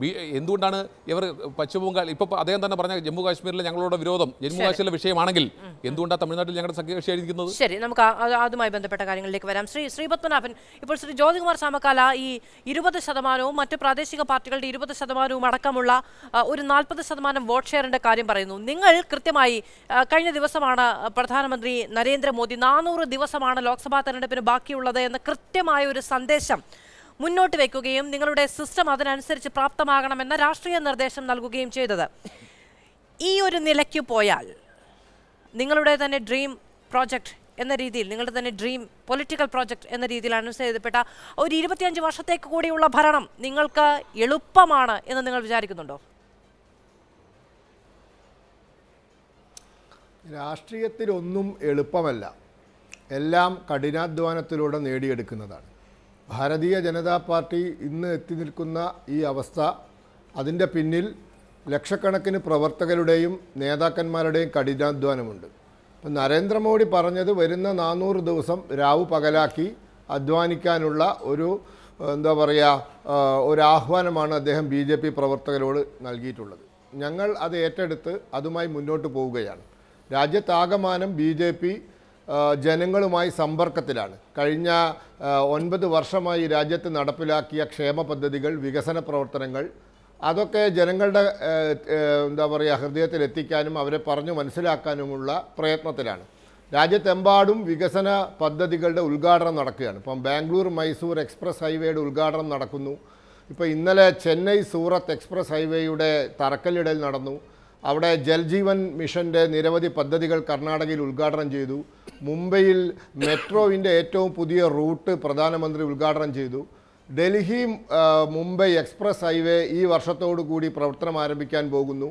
ബി എന്തുകൊണ്ടാണ് ഇവർ പശ്ചിമ ബംഗാൾ ഇപ്പോൾ അദ്ദേഹം തന്നെ പറഞ്ഞ ജമ്മു കാശ്മീരിലെ ഞങ്ങളുടെ വിരോധം ജമ്മു കാശ്മീരിലെ വിഷയമാണെങ്കിൽ എന്തുകൊണ്ടാണ് തമിഴ്നാട്ടിൽ ഞങ്ങളുടെ സഖ്യകക്ഷി എഴുതിക്കുന്നത് ശരി നമുക്ക് അതുമായി ബന്ധപ്പെട്ട കാര്യങ്ങളിലേക്ക് വരാം ശ്രീ ശ്രീ പത്മനാഭൻ ഇപ്പോൾ ശ്രീ ജ്യോതികുമാർ സാമക്കാല ഈ ഇരുപത് ശതമാനവും മറ്റ് പ്രാദേശിക പാർട്ടികളുടെ ഇരുപത് ശതമാനവും അടക്കമുള്ള ഒരു നാൽപ്പത് ശതമാനം വോട്ട് ഷെയറിന്റെ കാര്യം പറയുന്നു നിങ്ങൾ കൃത്യമായി കഴിഞ്ഞ ദിവസമാണ് പ്രധാനമന്ത്രി നരേന്ദ്രമോദി നാനൂറ് ദിവസമാണ് ലോക്സഭാ തെരഞ്ഞെടുപ്പിന് ബാക്കിയുള്ളത് എന്ന കൃത്യമായ ഒരു സന്ദേശം മുന്നോട്ട് വയ്ക്കുകയും നിങ്ങളുടെ സിസ്റ്റം അതിനനുസരിച്ച് പ്രാപ്തമാകണമെന്ന രാഷ്ട്രീയ നിർദ്ദേശം നൽകുകയും ചെയ്തത് ഈ ഒരു നിലയ്ക്ക് പോയാൽ നിങ്ങളുടെ തന്നെ ഡ്രീം പ്രോജക്റ്റ് എന്ന രീതിയിൽ നിങ്ങളുടെ തന്നെ ഡ്രീം പൊളിറ്റിക്കൽ പ്രോജക്റ്റ് എന്ന രീതിയിൽ അനൗൺസ് ചെയ്തപ്പെട്ട ഒരു ഇരുപത്തിയഞ്ച് വർഷത്തേക്ക് കൂടിയുള്ള ഭരണം നിങ്ങൾക്ക് എളുപ്പമാണ് എന്ന് നിങ്ങൾ വിചാരിക്കുന്നുണ്ടോ രാഷ്ട്രീയത്തിലൊന്നും എളുപ്പമല്ല എല്ലാം കഠിനാധ്വാനത്തിലൂടെ നേടിയെടുക്കുന്നതാണ് ഭാരതീയ ജനതാ പാർട്ടി ഇന്ന് എത്തി നിൽക്കുന്ന ഈ അവസ്ഥ അതിൻ്റെ പിന്നിൽ ലക്ഷക്കണക്കിന് പ്രവർത്തകരുടെയും നേതാക്കന്മാരുടെയും കഠിനാധ്വാനമുണ്ട് ഇപ്പം നരേന്ദ്രമോദി പറഞ്ഞത് വരുന്ന നാനൂറ് ദിവസം രാവു പകലാക്കി അധ്വാനിക്കാനുള്ള ഒരു എന്താ പറയുക ഒരു ആഹ്വാനമാണ് അദ്ദേഹം ബി ജെ പി പ്രവർത്തകരോട് നൽകിയിട്ടുള്ളത് ഞങ്ങൾ അത് ഏറ്റെടുത്ത് അതുമായി മുന്നോട്ട് പോവുകയാണ് രാജ്യത്താകമാനം ബി ജെ പി ജനങ്ങളുമായി സമ്പർക്കത്തിലാണ് കഴിഞ്ഞ ഒൻപത് വർഷമായി രാജ്യത്ത് നടപ്പിലാക്കിയ ക്ഷേമ പദ്ധതികൾ വികസന പ്രവർത്തനങ്ങൾ അതൊക്കെ ജനങ്ങളുടെ എന്താ പറയുക ഹൃദയത്തിൽ എത്തിക്കാനും അവരെ പറഞ്ഞു മനസ്സിലാക്കാനുമുള്ള പ്രയത്നത്തിലാണ് രാജ്യത്തെമ്പാടും വികസന പദ്ധതികളുടെ ഉദ്ഘാടനം നടക്കുകയാണ് ഇപ്പം ബാംഗ്ലൂർ മൈസൂർ എക്സ്പ്രസ് ഹൈവേയുടെ ഉദ്ഘാടനം നടക്കുന്നു ഇപ്പോൾ ഇന്നലെ ചെന്നൈ സൂറത്ത് എക്സ്പ്രസ് ഹൈവേയുടെ തറക്കല്ലിടൽ നടന്നു അവിടെ ജൽജീവൻ മിഷൻ്റെ നിരവധി പദ്ധതികൾ കർണാടകയിൽ ഉദ്ഘാടനം ചെയ്തു മുംബൈയിൽ മെട്രോവിൻ്റെ ഏറ്റവും പുതിയ റൂട്ട് പ്രധാനമന്ത്രി ഉദ്ഘാടനം ചെയ്തു ഡൽഹി മുംബൈ എക്സ്പ്രസ് ഹൈവേ ഈ വർഷത്തോടു കൂടി പ്രവർത്തനം ആരംഭിക്കാൻ പോകുന്നു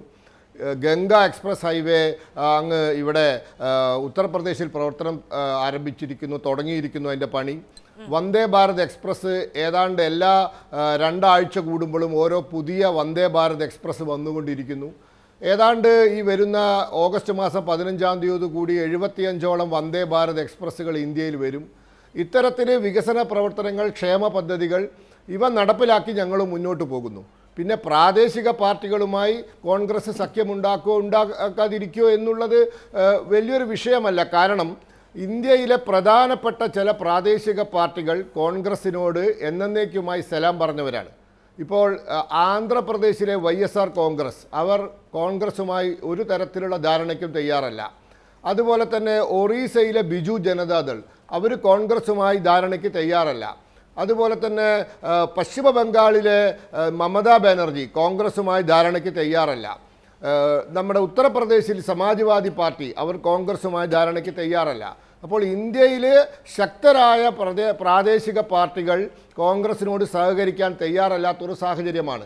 ഗംഗ എക്സ്പ്രസ് ഹൈവേ അങ്ങ് ഇവിടെ ഉത്തർപ്രദേശിൽ പ്രവർത്തനം ആരംഭിച്ചിരിക്കുന്നു തുടങ്ങിയിരിക്കുന്നു അതിൻ്റെ പണി വന്ദേ ഭാരത് എക്സ്പ്രസ് ഏതാണ്ട് എല്ലാ രണ്ടാഴ്ച കൂടുമ്പോഴും ഓരോ പുതിയ വന്ദേ ഭാരത് എക്സ്പ്രസ് വന്നുകൊണ്ടിരിക്കുന്നു ഏതാണ്ട് ഈ വരുന്ന ഓഗസ്റ്റ് മാസം പതിനഞ്ചാം തീയതി കൂടി എഴുപത്തിയഞ്ചോളം വന്ദേ ഭാരത് എക്സ്പ്രസ്സുകൾ ഇന്ത്യയിൽ വരും ഇത്തരത്തിൽ വികസന പ്രവർത്തനങ്ങൾ ക്ഷേമ പദ്ധതികൾ ഇവ നടപ്പിലാക്കി ഞങ്ങൾ മുന്നോട്ട് പോകുന്നു പിന്നെ പ്രാദേശിക പാർട്ടികളുമായി കോൺഗ്രസ് സഖ്യമുണ്ടാക്കുകയോ ഉണ്ടാക്കാതിരിക്കുകയോ എന്നുള്ളത് വലിയൊരു വിഷയമല്ല കാരണം ഇന്ത്യയിലെ പ്രധാനപ്പെട്ട ചില പ്രാദേശിക പാർട്ടികൾ കോൺഗ്രസിനോട് എന്നേക്കുമായി സലാം പറഞ്ഞവരാണ് ഇപ്പോൾ ആന്ധ്രാപ്രദേശിലെ വൈ എസ് ആർ കോൺഗ്രസ് അവർ കോൺഗ്രസുമായി ഒരു തരത്തിലുള്ള ധാരണയ്ക്കും തയ്യാറല്ല അതുപോലെ തന്നെ ഒറീസയിലെ ബിജു ജനതാദൾ അവർ കോൺഗ്രസുമായി ധാരണയ്ക്ക് തയ്യാറല്ല അതുപോലെ തന്നെ പശ്ചിമ ബംഗാളിലെ മമതാ ബാനർജി കോൺഗ്രസുമായി ധാരണയ്ക്ക് തയ്യാറല്ല നമ്മുടെ ഉത്തർപ്രദേശിൽ സമാജ്വാദി പാർട്ടി അവർ കോൺഗ്രസുമായി ധാരണയ്ക്ക് തയ്യാറല്ല അപ്പോൾ ഇന്ത്യയിൽ ശക്തരായ പ്രാദേശിക പാർട്ടികൾ കോൺഗ്രസിനോട് സഹകരിക്കാൻ തയ്യാറല്ലാത്ത ഒരു സാഹചര്യമാണ്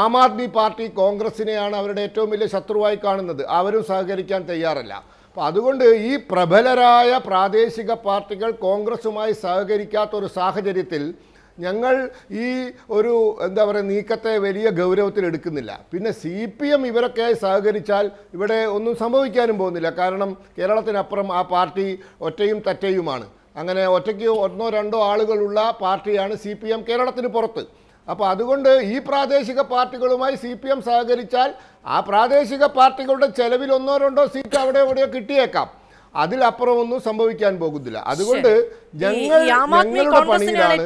ആം ആദ്മി പാർട്ടി കോൺഗ്രസിനെയാണ് അവരുടെ ഏറ്റവും വലിയ ശത്രുവായി കാണുന്നത് അവരും സഹകരിക്കാൻ തയ്യാറല്ല അപ്പം അതുകൊണ്ട് ഈ പ്രബലരായ പ്രാദേശിക പാർട്ടികൾ കോൺഗ്രസുമായി സഹകരിക്കാത്തൊരു ഒരു സാഹചര്യത്തിൽ ഞങ്ങൾ ഈ ഒരു എന്താ പറയുക നീക്കത്തെ വലിയ ഗൗരവത്തിൽ എടുക്കുന്നില്ല പിന്നെ സി പി എം ഇവരൊക്കെയായി സഹകരിച്ചാൽ ഇവിടെ ഒന്നും സംഭവിക്കാനും പോകുന്നില്ല കാരണം കേരളത്തിനപ്പുറം ആ പാർട്ടി ഒറ്റയും തറ്റയുമാണ് അങ്ങനെ ഒറ്റയ്ക്ക് ഒന്നോ രണ്ടോ ആളുകളുള്ള പാർട്ടിയാണ് സി പി എം കേരളത്തിന് പുറത്ത് അപ്പോൾ അതുകൊണ്ട് ഈ പ്രാദേശിക പാർട്ടികളുമായി സി പി എം സഹകരിച്ചാൽ ആ പ്രാദേശിക പാർട്ടികളുടെ ചെലവിൽ ഒന്നോ രണ്ടോ സീറ്റ് അവിടെ എവിടെയോ കിട്ടിയേക്കാം അതിലപ്പുറമൊന്നും സംഭവിക്കാൻ പോകുന്നില്ല അതുകൊണ്ട് ഞങ്ങൾ ഞങ്ങളുടെ പണിയിലാണ്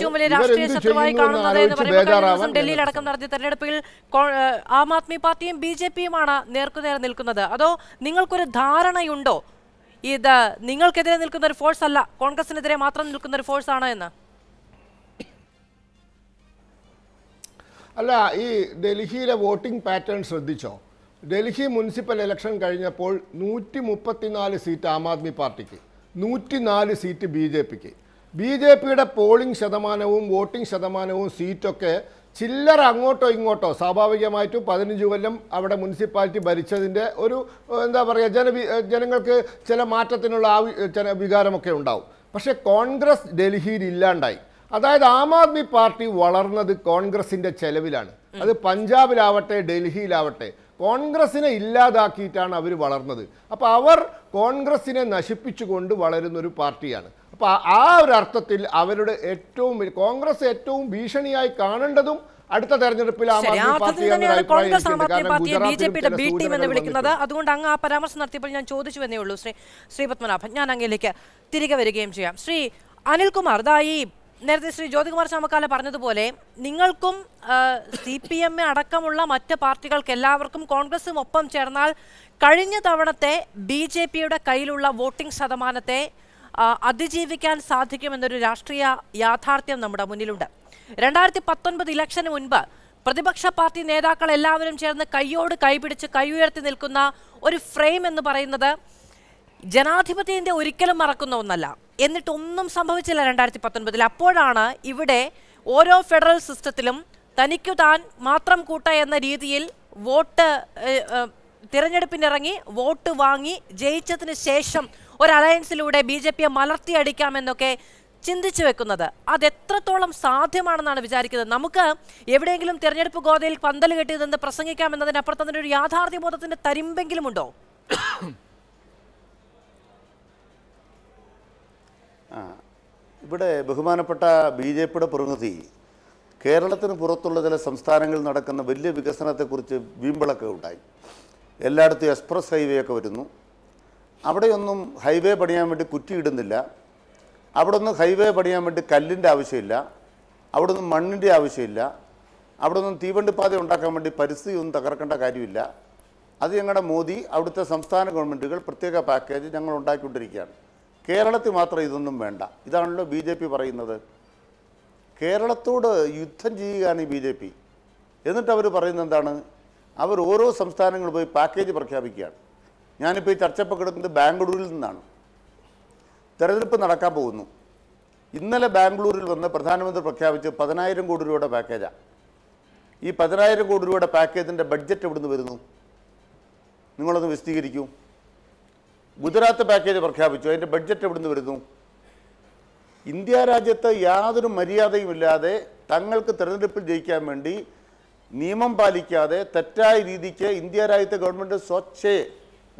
ഡൽഹിയിൽ അടക്കം നടത്തിയ തെരഞ്ഞെടുപ്പിൽ ആം ആദ്മി പാർട്ടിയും ബി ജെ പിയുമാണ് നേർക്കുനേരെ നിൽക്കുന്നത് അതോ നിങ്ങൾക്കൊരു ധാരണയുണ്ടോ ഇത് നിങ്ങൾക്കെതിരെ നിൽക്കുന്ന ഒരു ഫോഴ്സ് അല്ല കോൺഗ്രസിനെതിരെ മാത്രം നിൽക്കുന്ന ഒരു ഫോഴ്സ് ആണോ എന്ന് അല്ല ഈ ഡൽഹിയിലെ വോട്ടിംഗ് പാറ്റേൺ ശ്രദ്ധിച്ചോ ഡൽഹി മുനിസിപ്പൽ ഇലക്ഷൻ കഴിഞ്ഞപ്പോൾ നൂറ്റി മുപ്പത്തിനാല് സീറ്റ് ആം ആദ്മി പാർട്ടിക്ക് നൂറ്റിനാല് സീറ്റ് ബി ജെ പിക്ക് ബി ജെ പിയുടെ പോളിംഗ് ശതമാനവും വോട്ടിംഗ് ശതമാനവും സീറ്റൊക്കെ ചില്ലറ അങ്ങോട്ടോ ഇങ്ങോട്ടോ സ്വാഭാവികമായിട്ടും പതിനഞ്ച് കൊല്ലം അവിടെ മുനിസിപ്പാലിറ്റി ഭരിച്ചതിൻ്റെ ഒരു എന്താ പറയുക ജന ജനങ്ങൾക്ക് ചില മാറ്റത്തിനുള്ള ആവി ചില വികാരമൊക്കെ ഉണ്ടാവും പക്ഷേ കോൺഗ്രസ് ഡൽഹിയിൽ ഇല്ലാണ്ടായി അതായത് ആം ആദ്മി പാർട്ടി വളർന്നത് കോൺഗ്രസിൻ്റെ ചെലവിലാണ് അത് പഞ്ചാബിലാവട്ടെ ഡൽഹിയിലാവട്ടെ കോൺഗ്രസിനെ ഇല്ലാതാക്കിയിട്ടാണ് അവർ വളർന്നത് അപ്പോൾ അവർ കോൺഗ്രസിനെ നശിപ്പിച്ചുകൊണ്ട് വളരുന്നൊരു പാർട്ടിയാണ് അപ്പോൾ ആ ഒരു അർത്ഥത്തിൽ അവരുടെ ഏറ്റവും കോൺഗ്രസ് ഏറ്റവും ഭീഷണിയായി കാണേണ്ടതും അടുത്ത തെരഞ്ഞെടുപ്പിൽ കോൺഗ്രസ് ആം ആദ്മി പാർട്ടിയെ ബി ജെ പിയുടെ ബി ടീം എന്ന് വിളിക്കുന്നത് അതുകൊണ്ട് അങ്ങ് ആ പരാമർശം നടത്തിയപ്പോൾ ഞാൻ ചോദിച്ചു എന്നേ ഉള്ളൂ ശ്രീ ശ്രീ പത്മനാഭൻ ഞാൻ അങ്ങയിലേക്ക് തിരികെ വരികയും ചെയ്യാം ശ്രീ അനിൽകുമാർ ദാ ഈ നേരത്തെ ശ്രീ ജ്യോതികുമാർ ചാമക്കാല പറഞ്ഞതുപോലെ നിങ്ങൾക്കും സി പി എം അടക്കമുള്ള മറ്റ് പാർട്ടികൾക്ക് എല്ലാവർക്കും കോൺഗ്രസും ഒപ്പം ചേർന്നാൽ കഴിഞ്ഞ തവണത്തെ ബി ജെ പിയുടെ കയ്യിലുള്ള വോട്ടിംഗ് ശതമാനത്തെ അതിജീവിക്കാൻ സാധിക്കുമെന്നൊരു രാഷ്ട്രീയ യാഥാർത്ഥ്യം നമ്മുടെ മുന്നിലുണ്ട് രണ്ടായിരത്തി പത്തൊൻപത് ഇലക്ഷന് മുൻപ് പ്രതിപക്ഷ പാർട്ടി നേതാക്കൾ എല്ലാവരും ചേർന്ന് കൈയോട് കൈപിടിച്ച് കൈ ഉയർത്തി നിൽക്കുന്ന ഒരു ഫ്രെയിം എന്ന് പറയുന്നത് ജനാധിപത്യത്തിന്റെ ഒരിക്കലും മറക്കുന്ന ഒന്നല്ല എന്നിട്ടൊന്നും സംഭവിച്ചില്ല രണ്ടായിരത്തി പത്തൊൻപതിൽ അപ്പോഴാണ് ഇവിടെ ഓരോ ഫെഡറൽ സിസ്റ്റത്തിലും തനിക്കു താൻ മാത്രം കൂട്ട എന്ന രീതിയിൽ വോട്ട് തിരഞ്ഞെടുപ്പിനിറങ്ങി വോട്ട് വാങ്ങി ജയിച്ചതിന് ശേഷം ഒരു അലയൻസിലൂടെ ബി ജെ പിയെ മലർത്തിയടിക്കാമെന്നൊക്കെ ചിന്തിച്ചു വെക്കുന്നത് അതെത്രത്തോളം സാധ്യമാണെന്നാണ് വിചാരിക്കുന്നത് നമുക്ക് എവിടെയെങ്കിലും തിരഞ്ഞെടുപ്പ് ഗോതയിൽ പന്തൽ കെട്ടിയതെന്ന് പ്രസംഗിക്കാമെന്നതിനപ്പുറത്ത് അതിൻ്റെ ഒരു യാഥാർത്ഥ്യബോധത്തിൻ്റെ തരിമ്പെങ്കിലും ഉണ്ടോ ഇവിടെ ബഹുമാനപ്പെട്ട ബി ജെ പിയുടെ പ്രതിനിധി കേരളത്തിന് പുറത്തുള്ള ചില സംസ്ഥാനങ്ങളിൽ നടക്കുന്ന വലിയ വികസനത്തെക്കുറിച്ച് വീമ്പിളൊക്കെ ഉണ്ടായി എല്ലായിടത്തും എക്സ്പ്രസ് ഹൈവേ ഒക്കെ വരുന്നു അവിടെയൊന്നും ഹൈവേ പണിയാൻ വേണ്ടി കുറ്റിയിടുന്നില്ല അവിടെ ഒന്നും ഹൈവേ പണിയാൻ വേണ്ടി കല്ലിൻ്റെ ആവശ്യമില്ല അവിടെ ഒന്നും മണ്ണിൻ്റെ ആവശ്യമില്ല അവിടെ ഒന്നും തീവണ്ടിപ്പാത ഉണ്ടാക്കാൻ വേണ്ടി പരിസ്ഥിതി ഒന്നും തകർക്കേണ്ട കാര്യമില്ല അത് ഞങ്ങളുടെ മോദി അവിടുത്തെ സംസ്ഥാന ഗവൺമെൻറ്റുകൾ പ്രത്യേക പാക്കേജ് ഞങ്ങൾ ഉണ്ടാക്കിക്കൊണ്ടിരിക്കുകയാണ് കേരളത്തിൽ മാത്രം ഇതൊന്നും വേണ്ട ഇതാണല്ലോ ബി ജെ പി പറയുന്നത് കേരളത്തോട് യുദ്ധം ചെയ്യുകയാണ് ഈ ബി ജെ പി എന്നിട്ട് അവർ പറയുന്നത് എന്താണ് അവർ ഓരോ സംസ്ഥാനങ്ങൾ പോയി പാക്കേജ് പ്രഖ്യാപിക്കുകയാണ് ഞാനിപ്പോൾ ഈ ചർച്ച പങ്കെടുക്കുന്നത് ബാംഗ്ലൂരിൽ നിന്നാണ് തെരഞ്ഞെടുപ്പ് നടക്കാൻ പോകുന്നു ഇന്നലെ ബാംഗ്ലൂരിൽ വന്ന് പ്രധാനമന്ത്രി പ്രഖ്യാപിച്ച് പതിനായിരം കോടി രൂപയുടെ പാക്കേജാണ് ഈ പതിനായിരം കോടി രൂപയുടെ പാക്കേജിൻ്റെ ബഡ്ജറ്റ് എവിടുന്ന് വരുന്നു നിങ്ങളൊന്ന് വിശദീകരിക്കൂ ഗുജറാത്ത് പാക്കേജ് പ്രഖ്യാപിച്ചു അതിൻ്റെ ബഡ്ജറ്റ് എവിടുന്ന് വരുന്നു ഇന്ത്യ രാജ്യത്ത് യാതൊരു മര്യാദയുമില്ലാതെ തങ്ങൾക്ക് തിരഞ്ഞെടുപ്പിൽ ജയിക്കാൻ വേണ്ടി നിയമം പാലിക്കാതെ തെറ്റായ രീതിക്ക് ഇന്ത്യ രാജ്യത്തെ ഗവൺമെൻറ് സ്വച്ഛയെ